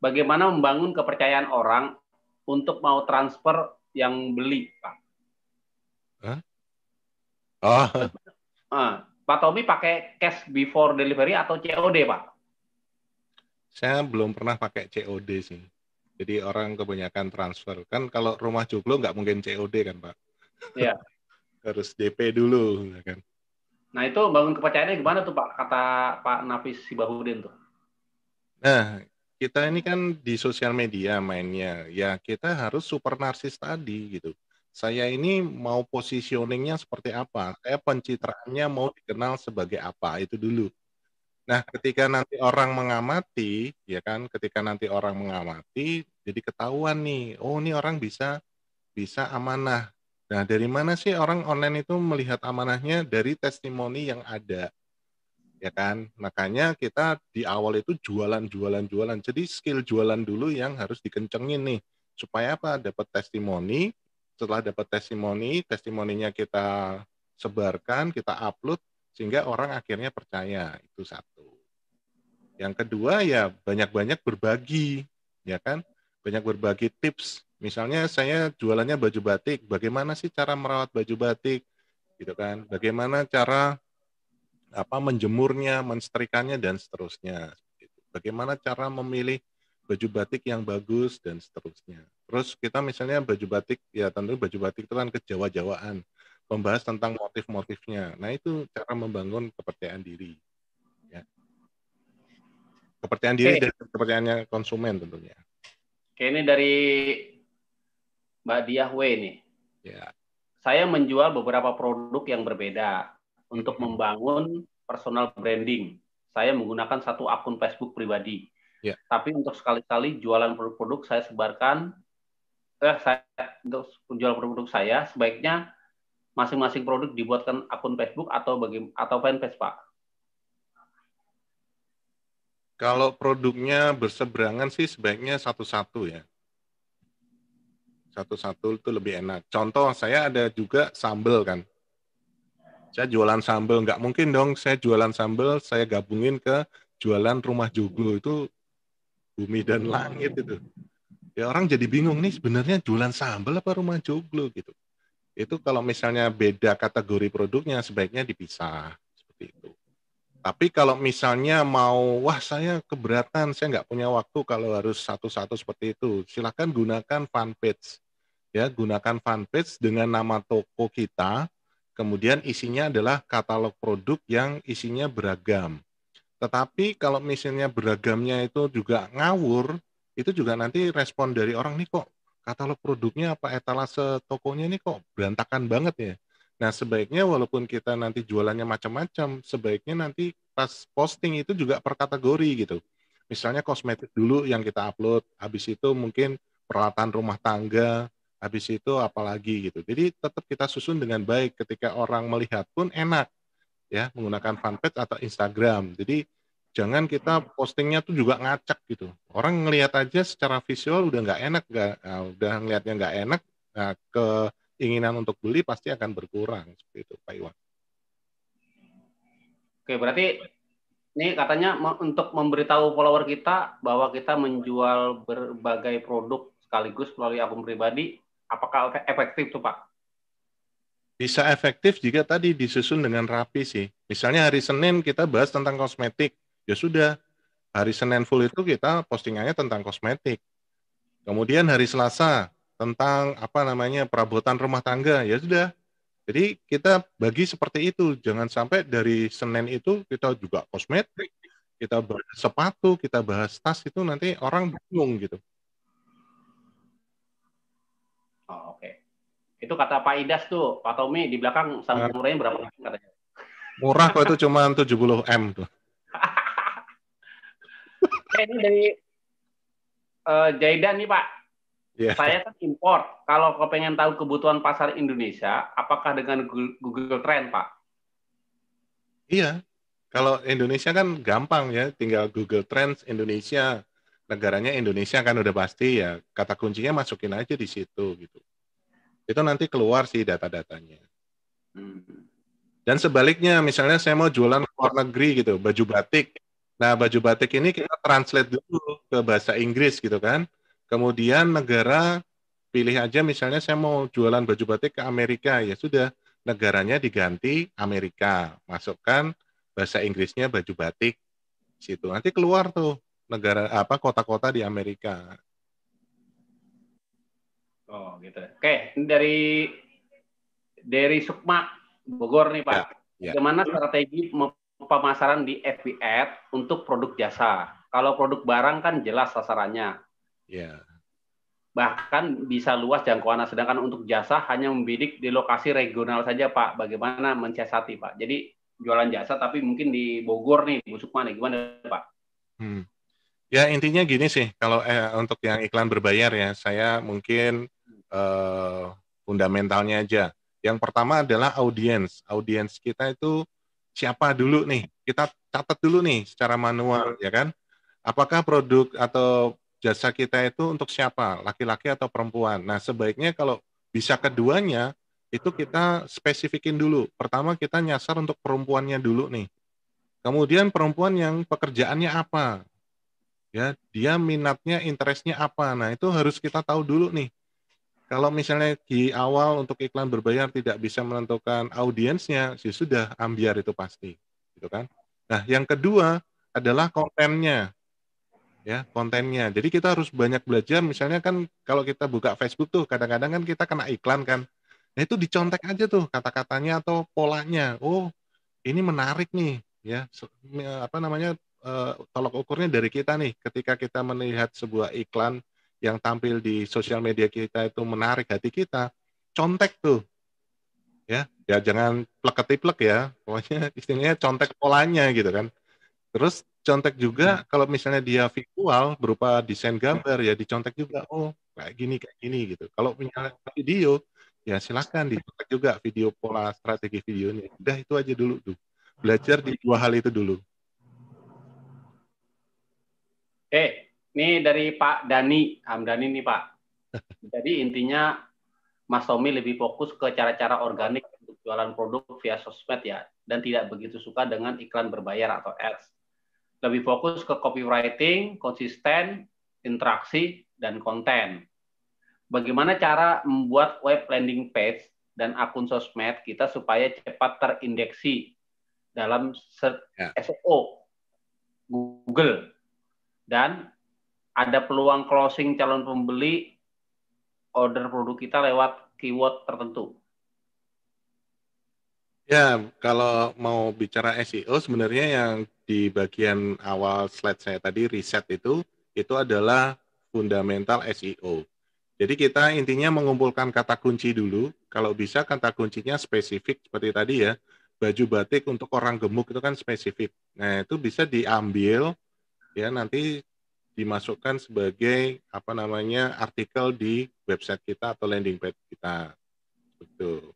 Bagaimana membangun kepercayaan orang untuk mau transfer yang beli, Pak? Hah? Oh. Ah. Pak Tommy pakai cash before delivery atau COD, Pak? Saya belum pernah pakai COD sih. Jadi orang kebanyakan transfer. Kan kalau rumah joglo nggak mungkin COD kan, Pak? Iya. Harus DP dulu, ya kan? Nah, itu bangun kepercayaannya gimana tuh, Pak? Kata Pak Nafis Sibahudin tuh. Nah, kita ini kan di sosial media mainnya. Ya, kita harus super narsis tadi, gitu saya ini mau positioningnya seperti apa, saya pencitraannya mau dikenal sebagai apa, itu dulu. Nah, ketika nanti orang mengamati, ya kan, ketika nanti orang mengamati, jadi ketahuan nih, oh ini orang bisa bisa amanah. Nah, dari mana sih orang online itu melihat amanahnya dari testimoni yang ada? Ya kan? Makanya kita di awal itu jualan jualan jualan. Jadi skill jualan dulu yang harus dikencengin nih supaya apa? Dapat testimoni, setelah dapat testimoni, testimoninya kita sebarkan, kita upload sehingga orang akhirnya percaya. Itu satu. Yang kedua ya banyak-banyak berbagi, ya kan? Banyak berbagi tips. Misalnya saya jualannya baju batik, bagaimana sih cara merawat baju batik? Gitu kan? Bagaimana cara apa menjemurnya, menstrikannya dan seterusnya. Bagaimana cara memilih baju batik yang bagus dan seterusnya. Terus kita misalnya baju batik, ya tentu baju batik itu kan kejawa-jawaan. Membahas tentang motif-motifnya. Nah itu cara membangun kepercayaan diri. Ya. Kepercayaan diri okay. dan kepercayaannya konsumen tentunya. Oke, okay, ini dari Mbak Diah W nih. Ya. Saya menjual beberapa produk yang berbeda untuk hmm. membangun personal branding. Saya menggunakan satu akun Facebook pribadi. Ya. Tapi untuk sekali-kali jualan produk-produk saya sebarkan eh, saya untuk penjual produk saya sebaiknya masing-masing produk dibuatkan akun Facebook atau bagi atau fanpage Pak. Kalau produknya berseberangan sih sebaiknya satu-satu ya. Satu-satu itu lebih enak. Contoh saya ada juga sambel kan. Saya jualan sambel, nggak mungkin dong saya jualan sambel, saya gabungin ke jualan rumah joglo itu bumi dan langit itu ya orang jadi bingung nih sebenarnya jualan sambal apa rumah joglo gitu. Itu kalau misalnya beda kategori produknya sebaiknya dipisah seperti itu. Tapi kalau misalnya mau, wah saya keberatan, saya nggak punya waktu kalau harus satu-satu seperti itu, silahkan gunakan fanpage. Ya, gunakan fanpage dengan nama toko kita, kemudian isinya adalah katalog produk yang isinya beragam. Tetapi kalau misalnya beragamnya itu juga ngawur, itu juga nanti respon dari orang nih kok katalog produknya apa etalase tokonya ini kok berantakan banget ya. Nah sebaiknya walaupun kita nanti jualannya macam-macam, sebaiknya nanti pas posting itu juga per kategori gitu. Misalnya kosmetik dulu yang kita upload, habis itu mungkin peralatan rumah tangga, habis itu apalagi gitu. Jadi tetap kita susun dengan baik ketika orang melihat pun enak ya menggunakan fanpage atau Instagram. Jadi jangan kita hmm. postingnya tuh juga ngacak gitu. Orang ngelihat aja secara visual udah nggak enak, nggak nah, udah ngelihatnya nggak enak, nah, keinginan untuk beli pasti akan berkurang seperti itu, Pak Iwan. Oke, berarti ini katanya untuk memberitahu follower kita bahwa kita menjual berbagai produk sekaligus melalui akun pribadi, apakah efektif tuh Pak? Bisa efektif jika tadi disusun dengan rapi sih. Misalnya hari Senin kita bahas tentang kosmetik, ya sudah hari Senin full itu kita postingannya tentang kosmetik. Kemudian hari Selasa tentang apa namanya perabotan rumah tangga, ya sudah. Jadi kita bagi seperti itu, jangan sampai dari Senin itu kita juga kosmetik, kita bahas sepatu, kita bahas tas itu nanti orang bingung gitu. Oh, oke. Okay. Itu kata Pak Idas tuh, Pak Tommy di belakang murahnya berapa nah. katanya? Murah kok itu cuma 70 M tuh ini dari uh, eh, Jaidan nih Pak. Yeah. Saya kan impor. Kalau kau pengen tahu kebutuhan pasar Indonesia, apakah dengan Google Trend Pak? Iya. Kalau Indonesia kan gampang ya, tinggal Google Trends Indonesia. Negaranya Indonesia kan udah pasti ya, kata kuncinya masukin aja di situ gitu. Itu nanti keluar sih data-datanya. Hmm. Dan sebaliknya, misalnya saya mau jualan luar negeri gitu, baju batik. Nah, baju batik ini kita translate dulu ke bahasa Inggris gitu kan. Kemudian negara pilih aja misalnya saya mau jualan baju batik ke Amerika, ya sudah negaranya diganti Amerika. Masukkan bahasa Inggrisnya baju batik situ. Nanti keluar tuh negara apa kota-kota di Amerika. Oh, gitu. Oke, dari dari Sukma Bogor nih, Pak. Ya, ya. Gimana strategi pemasaran di FB untuk produk jasa. Kalau produk barang kan jelas sasarannya. Yeah. Bahkan bisa luas jangkauan. Sedangkan untuk jasa hanya membidik di lokasi regional saja, Pak. Bagaimana mensiasati, Pak? Jadi jualan jasa tapi mungkin di Bogor nih, busuk mana? Gimana, Pak? Hmm. Ya intinya gini sih, kalau eh, untuk yang iklan berbayar ya, saya mungkin eh, fundamentalnya aja. Yang pertama adalah audiens. Audiens kita itu siapa dulu nih? Kita catat dulu nih secara manual ya kan. Apakah produk atau jasa kita itu untuk siapa? Laki-laki atau perempuan? Nah, sebaiknya kalau bisa keduanya itu kita spesifikin dulu. Pertama kita nyasar untuk perempuannya dulu nih. Kemudian perempuan yang pekerjaannya apa? Ya, dia minatnya, interestnya apa? Nah, itu harus kita tahu dulu nih kalau misalnya di awal untuk iklan berbayar tidak bisa menentukan audiensnya, sih ya sudah ambiar itu pasti, gitu kan? Nah, yang kedua adalah kontennya. Ya, kontennya. Jadi kita harus banyak belajar misalnya kan kalau kita buka Facebook tuh kadang-kadang kan kita kena iklan kan. Nah, itu dicontek aja tuh kata-katanya atau polanya. Oh, ini menarik nih, ya. Apa namanya? Eh, tolok ukurnya dari kita nih ketika kita melihat sebuah iklan yang tampil di sosial media kita itu menarik hati kita, contek tuh. Ya, ya jangan plek ya. Pokoknya istilahnya contek polanya gitu kan. Terus contek juga hmm. kalau misalnya dia visual berupa desain hmm. gambar ya dicontek juga. Oh, kayak gini kayak gini gitu. Kalau misalnya video ya silakan dicontek juga video pola strategi videonya. Udah itu aja dulu tuh. Belajar di dua hal itu dulu. Eh, ini dari Pak Dani, Hamdani ah, nih Pak. Jadi intinya Mas Tommy lebih fokus ke cara-cara organik untuk jualan produk via sosmed ya, dan tidak begitu suka dengan iklan berbayar atau ads. Lebih fokus ke copywriting, konsisten, interaksi, dan konten. Bagaimana cara membuat web landing page dan akun sosmed kita supaya cepat terindeksi dalam search ya. SEO Google dan ada peluang closing calon pembeli order produk kita lewat keyword tertentu. Ya, kalau mau bicara SEO sebenarnya yang di bagian awal slide saya tadi riset itu itu adalah fundamental SEO. Jadi kita intinya mengumpulkan kata kunci dulu, kalau bisa kata kuncinya spesifik seperti tadi ya. Baju batik untuk orang gemuk itu kan spesifik. Nah, itu bisa diambil ya nanti dimasukkan sebagai apa namanya artikel di website kita atau landing page kita. Betul.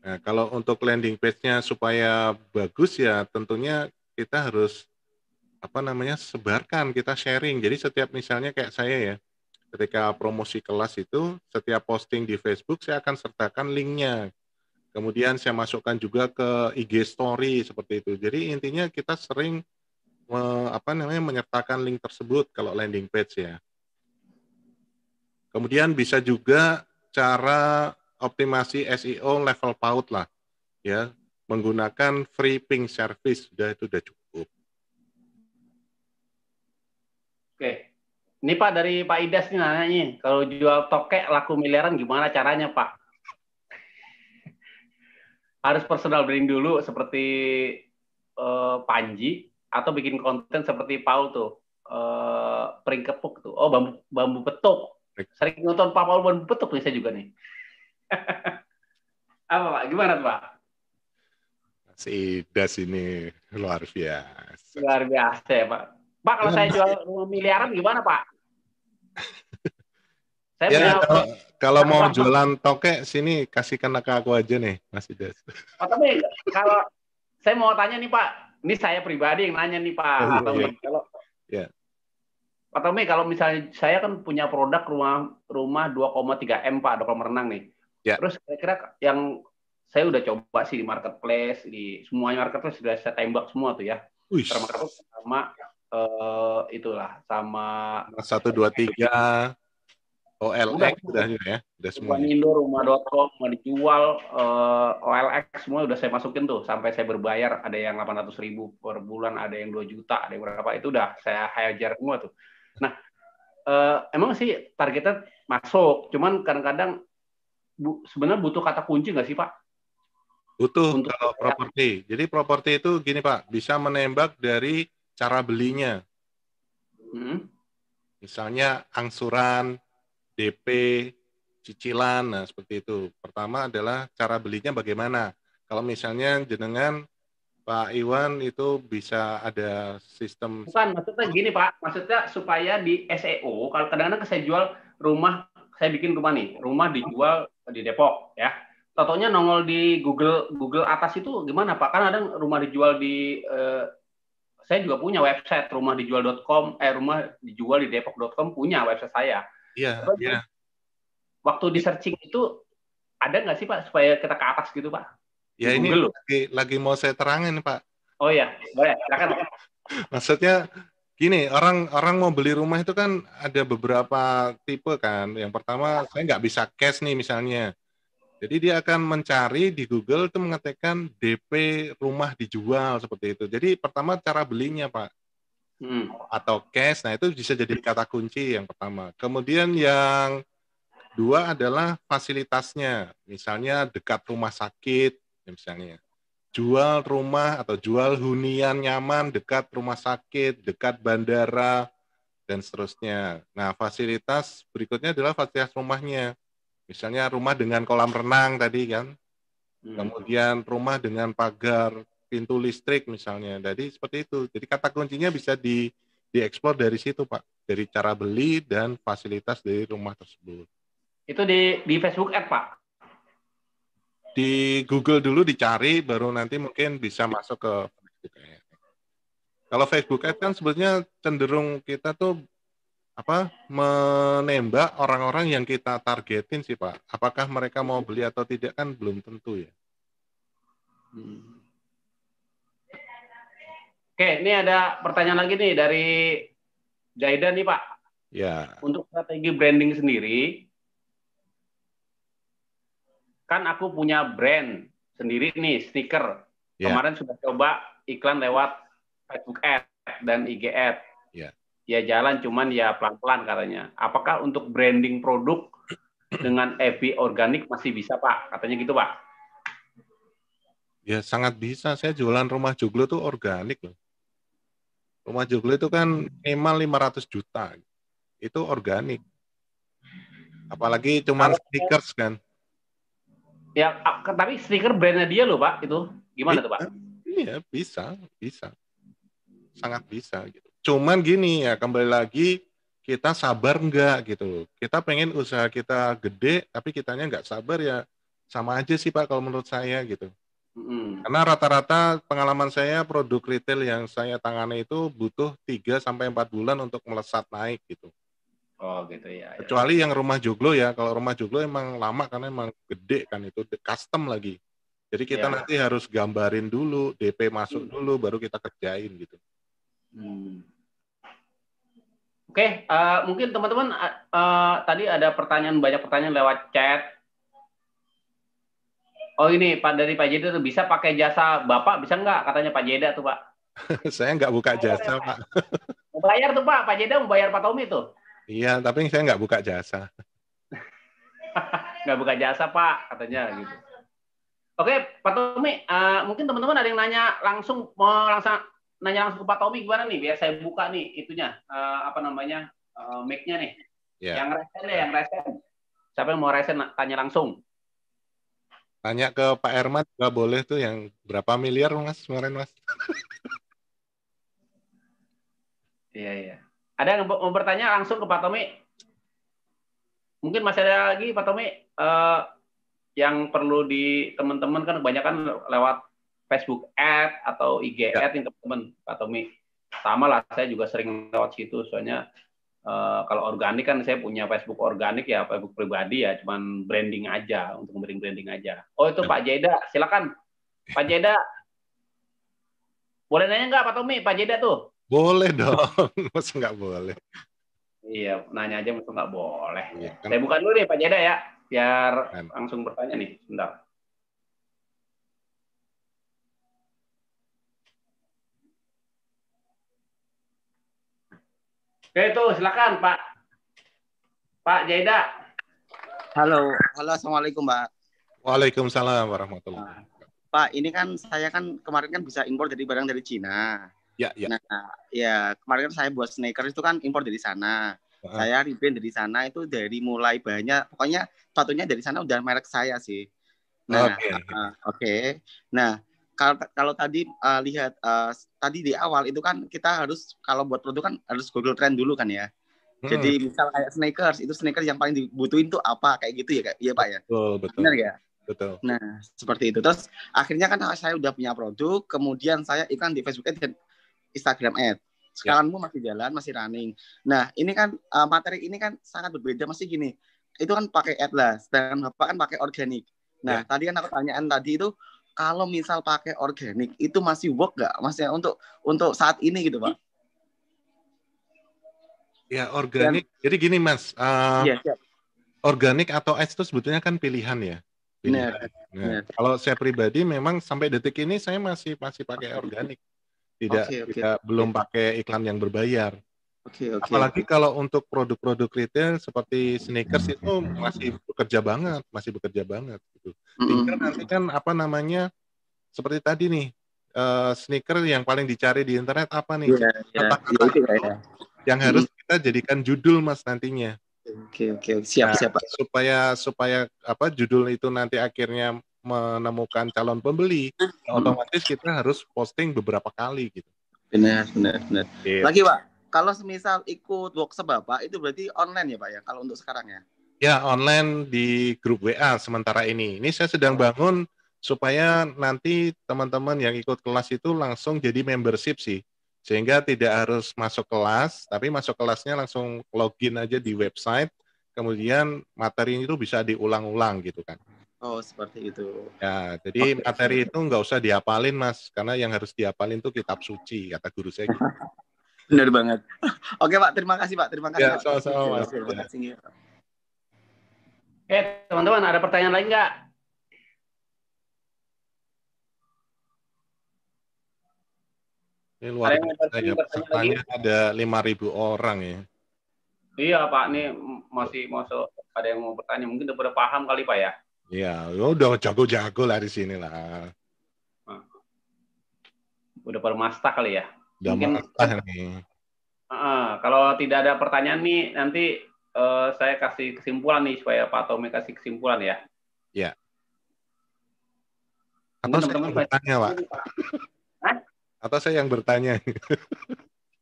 Nah, kalau untuk landing page-nya supaya bagus ya tentunya kita harus apa namanya sebarkan, kita sharing. Jadi setiap misalnya kayak saya ya, ketika promosi kelas itu setiap posting di Facebook saya akan sertakan linknya. Kemudian saya masukkan juga ke IG story seperti itu. Jadi intinya kita sering me, apa namanya menyertakan link tersebut kalau landing page ya. Kemudian bisa juga cara optimasi SEO level paut lah ya, menggunakan free ping service sudah itu sudah cukup. Oke. Ini Pak dari Pak Idas nih nanya kalau jual tokek laku miliaran gimana caranya Pak? Harus personal branding dulu seperti uh, Panji atau bikin konten seperti Paul tuh uh, pering kepuk tuh oh bambu bambu petuk sering nonton Pak Paul bambu petuk nih saya juga nih apa pak gimana tuh pak si Idas ini luar biasa luar biasa ya pak pak kalau saya jual rumah miliaran gimana pak saya ya, punya... kalau, kalau mau jualan toke sini kasihkan ke aku aja nih Mas Idas. Oh, tapi kalau saya mau tanya nih Pak, ini saya pribadi yang nanya nih Pak. Oh, Pak iya. Kalau yeah. Pak Tommy, kalau misalnya saya kan punya produk rumah rumah 2,3 m Pak ada kolam renang nih. Yeah. Terus kira-kira yang saya udah coba sih di marketplace di semuanya marketplace sudah saya tembak semua tuh ya. Uish. Termasuk sama uh, itulah sama satu dua tiga OLX udah, udah ya, udah semua. Rumah rumah.com, mau dijual, uh, eh, OLX semua udah saya masukin tuh sampai saya berbayar ada yang 800 ribu per bulan, ada yang 2 juta, ada yang berapa itu udah saya hajar semua tuh. Nah, uh, emang sih targetnya masuk, cuman kadang-kadang bu, sebenarnya butuh kata kunci nggak sih Pak? Butuh Untuk kalau ya. properti. Jadi properti itu gini Pak, bisa menembak dari cara belinya. Hmm? Misalnya angsuran, DP, cicilan, nah seperti itu. Pertama adalah cara belinya bagaimana. Kalau misalnya jenengan Pak Iwan itu bisa ada sistem. Bukan, maksudnya gini Pak, maksudnya supaya di SEO, kalau kadang-kadang saya jual rumah, saya bikin rumah nih, rumah dijual di Depok ya. Totonya nongol di Google Google atas itu gimana Pak? Kan ada rumah dijual di eh, saya juga punya website rumahdijual.com eh rumah dijual di depok.com punya website saya Iya. iya. Waktu di searching itu ada nggak sih Pak supaya kita ke atas gitu Pak? Ya ini lagi, loh. lagi mau saya terangin Pak. Oh ya, boleh silakan. Maksudnya gini orang orang mau beli rumah itu kan ada beberapa tipe kan yang pertama saya nggak bisa cash nih misalnya jadi dia akan mencari di Google itu mengetikkan DP rumah dijual seperti itu jadi pertama cara belinya pak hmm. atau cash. Nah, itu bisa jadi kata kunci yang pertama. Kemudian yang dua adalah fasilitasnya. Misalnya dekat rumah sakit, ya misalnya. Jual rumah atau jual hunian nyaman dekat rumah sakit, dekat bandara, dan seterusnya. Nah, fasilitas berikutnya adalah fasilitas rumahnya. Misalnya rumah dengan kolam renang tadi kan. Hmm. Kemudian rumah dengan pagar, pintu listrik misalnya. Jadi seperti itu. Jadi kata kuncinya bisa di dieksplor dari situ Pak, dari cara beli dan fasilitas dari rumah tersebut. Itu di di Facebook Ad Pak. Di Google dulu dicari, baru nanti mungkin bisa masuk ke Facebook Ad. Kalau Facebook Ad kan sebenarnya cenderung kita tuh apa menembak orang-orang yang kita targetin sih Pak. Apakah mereka mau beli atau tidak kan belum tentu ya. Hmm. Oke, ini ada pertanyaan lagi nih dari Jaida nih Pak. Ya. Untuk strategi branding sendiri, kan aku punya brand sendiri nih, stiker. Ya. Kemarin sudah coba iklan lewat Facebook Ad dan IG Ad. Ya. Ya jalan, cuman ya pelan-pelan katanya. Apakah untuk branding produk dengan FB organik masih bisa Pak? Katanya gitu Pak. Ya sangat bisa. Saya jualan rumah joglo tuh organik loh rumah joglo itu kan minimal 500 juta. Itu organik. Apalagi cuma stickers kan. Ya, tapi stiker brandnya dia loh Pak, itu gimana tuh Pak? Iya, bisa, bisa. Sangat bisa gitu. Cuman gini ya, kembali lagi kita sabar enggak gitu. Kita pengen usaha kita gede, tapi kitanya nggak sabar ya sama aja sih Pak kalau menurut saya gitu. Mm. Karena rata-rata pengalaman saya produk retail yang saya tangani itu butuh 3 sampai 4 bulan untuk melesat naik gitu. Oh, gitu ya. Kecuali yang rumah joglo ya. Kalau rumah joglo emang lama karena emang gede kan itu custom lagi. Jadi kita ya. nanti harus gambarin dulu, DP masuk hmm. dulu baru kita kerjain gitu. Hmm. Oke, okay, uh, eh, mungkin teman-teman uh, uh, tadi ada pertanyaan banyak pertanyaan lewat chat oh ini Pak dari Pak Jeda tuh bisa pakai jasa Bapak bisa nggak katanya Pak Jeda tuh Pak. saya nggak buka jasa Pak. Mau bayar tuh Pak, Pak Jeda mau bayar Pak Tommy tuh. Iya, tapi saya nggak buka jasa. nggak buka jasa Pak katanya gitu. Oke, Pak Tommy, uh, mungkin teman-teman ada yang nanya langsung mau langsung nanya langsung ke Pak Tommy gimana nih? Biar saya buka nih itunya uh, apa namanya uh, mic-nya nih. Yeah. Yang resen ya, yang resen. Siapa yang mau resen tanya langsung? Tanya ke Pak Ermat nggak boleh tuh yang berapa miliar mas kemarin mas? Iya iya. Ada yang mau bertanya langsung ke Pak Tommy? Mungkin masih ada lagi Pak Tommy uh, yang perlu di teman-teman kan kebanyakan lewat Facebook ad atau IG ad ya. nih teman-teman Pak Tommy. Sama lah saya juga sering lewat situ soalnya Eh, kalau organik kan saya punya Facebook organik ya Facebook pribadi ya cuman branding aja untuk branding branding aja. Oh itu ya. Pak Jeda silakan Pak Jeda boleh nanya nggak Pak Tommy Pak Jeda tuh? Boleh dong masa nggak boleh. Iya nanya aja masa nggak boleh. Ya, kan. Saya bukan dulu nih Pak Jeda ya biar kan. langsung bertanya nih sebentar. Oke itu silakan Pak. Pak Jaida. Halo, halo assalamualaikum Pak. Waalaikumsalam warahmatullahi wabarakatuh. Pak ini kan saya kan kemarin kan bisa impor dari barang dari Cina. Ya, ya. Nah, ya kemarin kan saya buat sneakers itu kan impor dari sana. Uh Saya rebrand dari sana itu dari mulai banyak, pokoknya sepatunya dari sana udah merek saya sih. Nah, oke. Okay. Uh, okay. Nah, kalau, kalau tadi uh, lihat uh, tadi di awal itu kan kita harus kalau buat produk kan harus Google Trend dulu kan ya. Hmm. Jadi misal kayak sneakers itu sneakers yang paling dibutuhin tuh apa kayak gitu ya kayak iya Pak ya. Betul, betul. Benar ya? Betul. Nah, seperti itu. Terus akhirnya kan saya udah punya produk, kemudian saya iklan di Facebook ad dan Instagram ad. Sekarang ya. masih jalan, masih running. Nah, ini kan uh, materi ini kan sangat berbeda masih gini. Itu kan pakai Atlas dan Bapak kan pakai organik. Nah, ya. tadi kan aku tanyaan tadi itu kalau misal pakai organik itu masih work nggak masnya untuk untuk saat ini gitu pak? Ya organik. Dan, Jadi gini mas, uh, ya, ya. organik atau es itu sebetulnya kan pilihan ya. Pilihan. Benar, nah, benar. Kalau saya pribadi memang sampai detik ini saya masih masih pakai organik, tidak okay, okay. tidak belum pakai iklan yang berbayar. Okay, okay. Apalagi kalau untuk produk-produk retail seperti sneakers itu masih bekerja banget, masih bekerja banget gitu. Mm-hmm. nanti kan apa namanya seperti tadi nih uh, sneaker yang paling dicari di internet apa nih? Yeah, yeah. Kata-kata yeah, yeah, yang harus kita jadikan judul mas nantinya. Oke okay, oke okay. siap nah, siap. Supaya supaya apa judul itu nanti akhirnya menemukan calon pembeli, mm-hmm. otomatis kita harus posting beberapa kali gitu. Benar benar benar. Yeah. Lagi pak kalau semisal ikut workshop Bapak itu berarti online ya Pak ya kalau untuk sekarang ya? Ya, online di grup WA sementara ini. Ini saya sedang oh. bangun supaya nanti teman-teman yang ikut kelas itu langsung jadi membership sih. Sehingga tidak harus masuk kelas, tapi masuk kelasnya langsung login aja di website. Kemudian materi itu bisa diulang-ulang gitu kan. Oh, seperti itu. Ya, jadi okay. materi itu nggak usah diapalin, Mas. Karena yang harus diapalin itu kitab suci, kata guru saya gitu. Benar banget. Oke Pak, terima kasih Pak. Terima kasih. Ya, sama-sama Mas. Terima kasih. Oke, teman-teman ada pertanyaan lain nggak? Ini luar biasa ya, ada 5.000 orang ya. Iya Pak, ini masih masuk ada yang mau bertanya. Mungkin udah paham kali Pak ya? Iya, ya udah jago-jago lah di sini lah. Nah. Udah pada masak kali ya? Udah Mungkin, nih. Uh, kalau tidak ada pertanyaan nih, nanti uh, saya kasih kesimpulan nih supaya Pak Tommy kasih kesimpulan ya. ya Atau saya teman bertanya, Pak. Hah? Atau saya yang bertanya.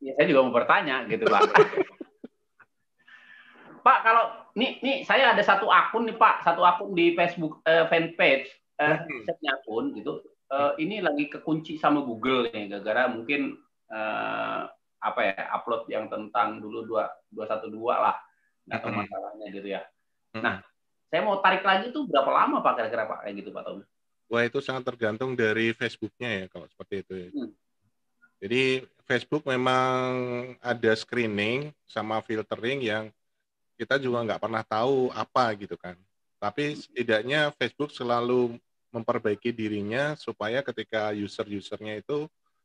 ya, saya juga mau bertanya gitu, Pak. Pak, kalau nih nih saya ada satu akun nih, Pak, satu akun di Facebook eh, fanpage eh, hmm. akun gitu. Uh, ini lagi kekunci sama Google nih gara-gara mungkin uh, apa ya upload yang tentang dulu dua dua satu dua lah nggak tahu masalahnya gitu ya. Nah, saya mau tarik lagi tuh berapa lama pak kira-kira pak kayak gitu pak taufik? Wah itu sangat tergantung dari Facebooknya ya kalau seperti itu. Ya. Hmm. Jadi Facebook memang ada screening sama filtering yang kita juga nggak pernah tahu apa gitu kan. Tapi hmm. setidaknya Facebook selalu memperbaiki dirinya supaya ketika user-usernya itu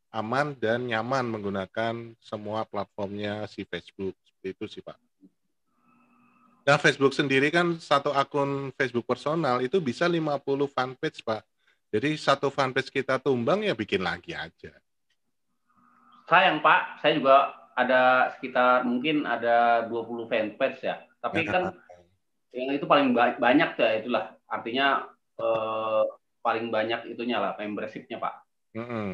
aman dan nyaman menggunakan semua platformnya si Facebook. Seperti itu sih Pak. Nah Facebook sendiri kan satu akun Facebook personal itu bisa 50 fanpage Pak. Jadi satu fanpage kita tumbang ya bikin lagi aja. Sayang Pak, saya juga ada sekitar mungkin ada 20 fanpage ya. Tapi kan yang itu paling ba banyak ya itulah. Artinya eh, paling banyak itunya lah membershipnya Pak. Mm -hmm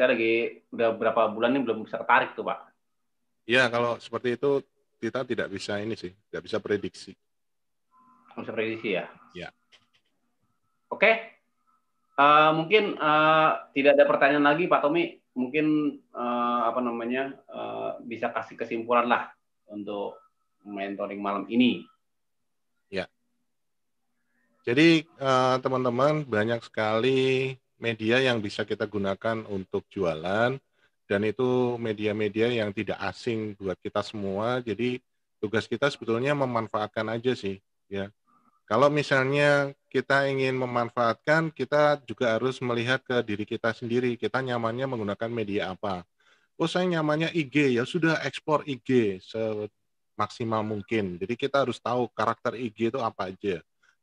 saya lagi udah berapa bulan ini belum bisa ketarik tuh pak. Iya kalau seperti itu kita tidak bisa ini sih, tidak bisa prediksi. Tidak bisa prediksi ya. Iya. Oke, okay. uh, eh, mungkin uh, tidak ada pertanyaan lagi Pak Tommy. Mungkin uh, apa namanya uh, bisa kasih kesimpulan lah untuk mentoring malam ini. Ya. Jadi teman-teman uh, teman -teman, banyak sekali media yang bisa kita gunakan untuk jualan dan itu media-media yang tidak asing buat kita semua. Jadi tugas kita sebetulnya memanfaatkan aja sih ya. Kalau misalnya kita ingin memanfaatkan, kita juga harus melihat ke diri kita sendiri. Kita nyamannya menggunakan media apa? Oh, saya nyamannya IG ya sudah ekspor IG maksimal mungkin. Jadi kita harus tahu karakter IG itu apa aja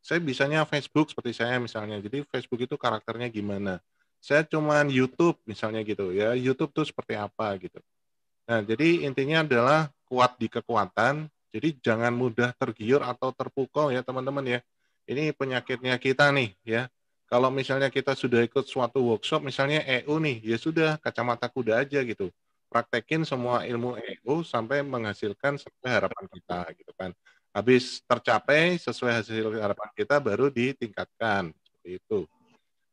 saya bisanya Facebook seperti saya misalnya. Jadi Facebook itu karakternya gimana? Saya cuman YouTube misalnya gitu ya. YouTube tuh seperti apa gitu. Nah, jadi intinya adalah kuat di kekuatan. Jadi jangan mudah tergiur atau terpukau ya teman-teman ya. Ini penyakitnya kita nih ya. Kalau misalnya kita sudah ikut suatu workshop misalnya EU nih, ya sudah kacamata kuda aja gitu. Praktekin semua ilmu EU sampai menghasilkan sampai harapan kita gitu kan. Habis tercapai sesuai hasil harapan kita baru ditingkatkan seperti itu.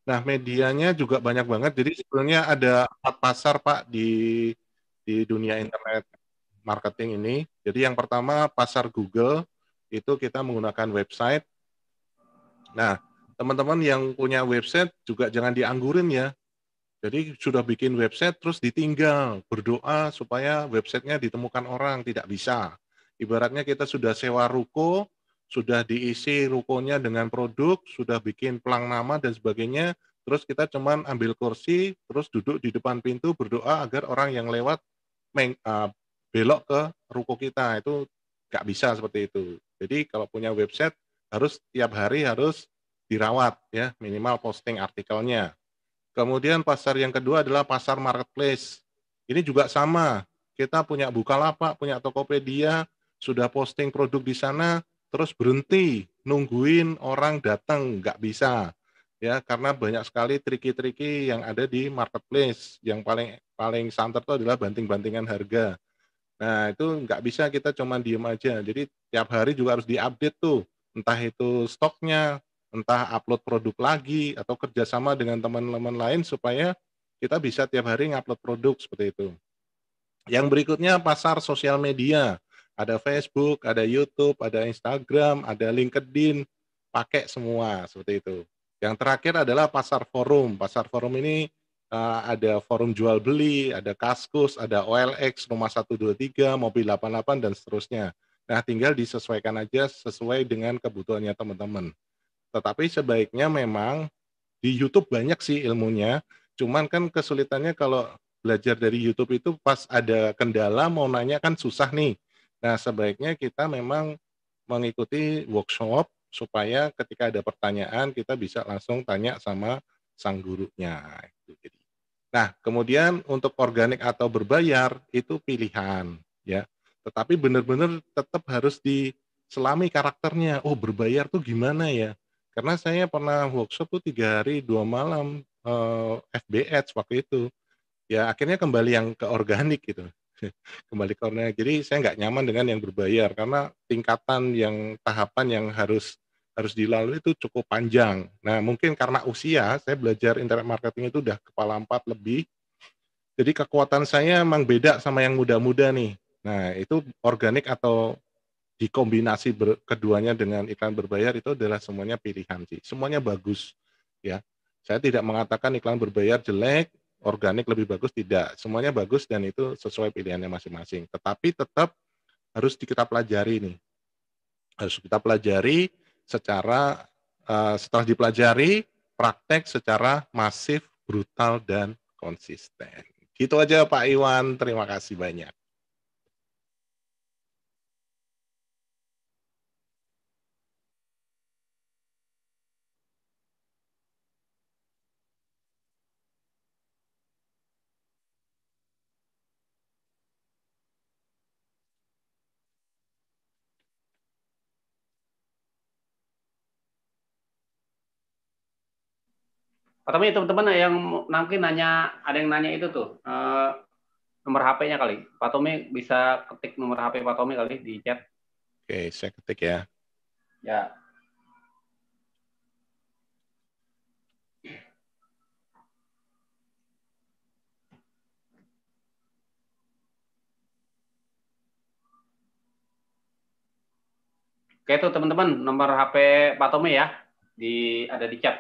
Nah medianya juga banyak banget. Jadi sebenarnya ada empat pasar pak di di dunia internet marketing ini. Jadi yang pertama pasar Google itu kita menggunakan website. Nah teman-teman yang punya website juga jangan dianggurin ya. Jadi sudah bikin website terus ditinggal, berdoa supaya websitenya ditemukan orang tidak bisa. Ibaratnya kita sudah sewa ruko, sudah diisi rukonya dengan produk, sudah bikin pelang nama dan sebagainya, terus kita cuman ambil kursi, terus duduk di depan pintu berdoa agar orang yang lewat meng, uh, belok ke ruko kita. Itu nggak bisa seperti itu. Jadi kalau punya website harus tiap hari harus dirawat ya, minimal posting artikelnya. Kemudian pasar yang kedua adalah pasar marketplace. Ini juga sama. Kita punya Bukalapak, punya Tokopedia, sudah posting produk di sana terus berhenti nungguin orang datang nggak bisa ya karena banyak sekali triki-triki yang ada di marketplace yang paling paling santer itu adalah banting-bantingan harga nah itu nggak bisa kita cuma diem aja jadi tiap hari juga harus diupdate tuh entah itu stoknya entah upload produk lagi atau kerjasama dengan teman-teman lain supaya kita bisa tiap hari ngupload produk seperti itu. Yang berikutnya pasar sosial media. Ada Facebook, ada YouTube, ada Instagram, ada LinkedIn, pakai semua seperti itu. Yang terakhir adalah pasar forum. Pasar forum ini eh, ada forum jual beli, ada Kaskus, ada OLX, Rumah 123, Mobil 88 dan seterusnya. Nah, tinggal disesuaikan aja sesuai dengan kebutuhannya teman-teman. Tetapi sebaiknya memang di YouTube banyak sih ilmunya, cuman kan kesulitannya kalau belajar dari YouTube itu pas ada kendala mau nanya kan susah nih. Nah, sebaiknya kita memang mengikuti workshop supaya ketika ada pertanyaan kita bisa langsung tanya sama sang gurunya. Nah, kemudian untuk organik atau berbayar itu pilihan ya. Tetapi benar-benar tetap harus diselami karakternya. Oh, berbayar tuh gimana ya? Karena saya pernah workshop tuh tiga hari dua malam eh, FBH waktu itu. Ya akhirnya kembali yang ke organik gitu. kembali ke Jadi saya nggak nyaman dengan yang berbayar karena tingkatan yang tahapan yang harus harus dilalui itu cukup panjang. Nah, mungkin karena usia, saya belajar internet marketing itu udah kepala empat lebih. Jadi kekuatan saya memang beda sama yang muda-muda nih. Nah, itu organik atau dikombinasi ber, keduanya dengan iklan berbayar itu adalah semuanya pilihan sih. Semuanya bagus ya. Saya tidak mengatakan iklan berbayar jelek, organik lebih bagus tidak semuanya bagus dan itu sesuai pilihannya masing-masing tetapi tetap harus kita pelajari nih harus kita pelajari secara uh, setelah dipelajari praktek secara masif brutal dan konsisten gitu aja Pak Iwan terima kasih banyak Pertama teman-teman yang nanti nanya ada yang nanya itu tuh uh, nomor HP-nya kali. Pak Tommy bisa ketik nomor HP Pak Tommy kali di chat. Oke, saya ketik ya. Ya. Oke itu teman-teman nomor HP Pak Tommy ya di ada di chat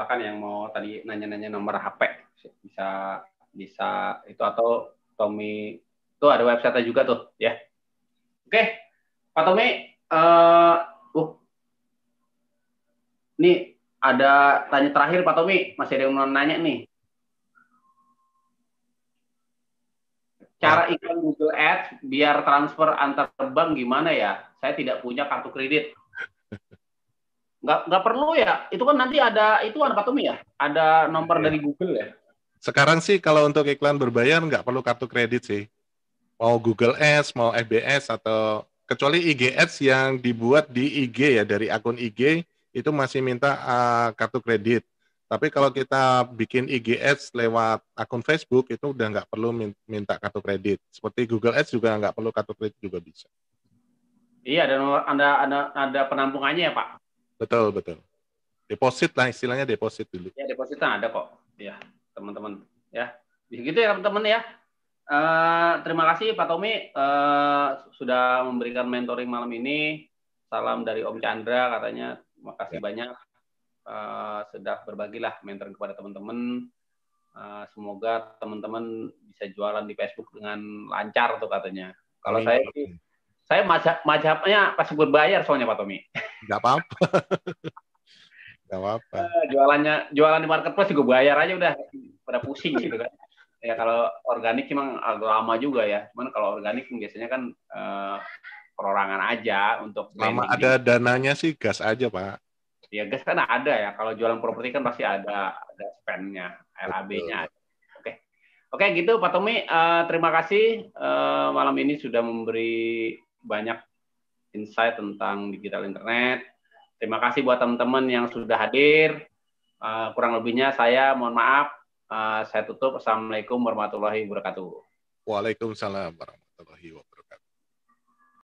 silakan yang mau tadi nanya-nanya nomor HP bisa bisa itu atau Tommy itu ada website juga tuh ya. Oke, okay. Pak Tommy, eh, uh, uh, nih ada tanya terakhir Pak Tommy, masih ada yang mau nanya nih. Cara iklan Google Ads biar transfer antar bank gimana ya? Saya tidak punya kartu kredit nggak nggak perlu ya itu kan nanti ada itu ada patumi ya ada nomor ya. dari Google ya sekarang sih kalau untuk iklan berbayar nggak perlu kartu kredit sih mau Google Ads mau FBS atau kecuali IG Ads yang dibuat di IG ya dari akun IG itu masih minta uh, kartu kredit tapi kalau kita bikin IG Ads lewat akun Facebook itu udah nggak perlu minta kartu kredit. Seperti Google Ads juga nggak perlu kartu kredit juga bisa. Iya, dan ada ada ada penampungannya ya Pak. Betul, betul. Deposit lah istilahnya deposit dulu. Ya, deposit ada kok. Ya, teman-teman. Ya, begitu ya teman-teman ya. Uh, terima kasih Pak Tommy uh, sudah memberikan mentoring malam ini. Salam dari Om Chandra katanya. Terima kasih ya. banyak uh, sudah berbagilah mentoring kepada teman-teman. Uh, semoga teman-teman bisa jualan di Facebook dengan lancar tuh katanya. Kalau saya sih saya mazhab, mazhabnya pas berbayar soalnya Pak Tommy. Gak apa-apa. Gak apa-apa. Eh, jualannya, jualan di marketplace juga bayar aja udah. Pada pusing gitu kan. Ya kalau organik memang agak lama juga ya. Cuman kalau organik biasanya kan eh, perorangan aja untuk Lama ada ini. dananya sih gas aja Pak. Ya gas kan ada ya. Kalau jualan properti kan pasti ada ada spendnya, LAB-nya. Oke gitu Pak Tommy, uh, terima kasih uh, malam ini sudah memberi banyak insight tentang digital internet. Terima kasih buat teman-teman yang sudah hadir. Uh, kurang lebihnya saya mohon maaf. Uh, saya tutup. Assalamualaikum warahmatullahi wabarakatuh. Waalaikumsalam warahmatullahi wabarakatuh.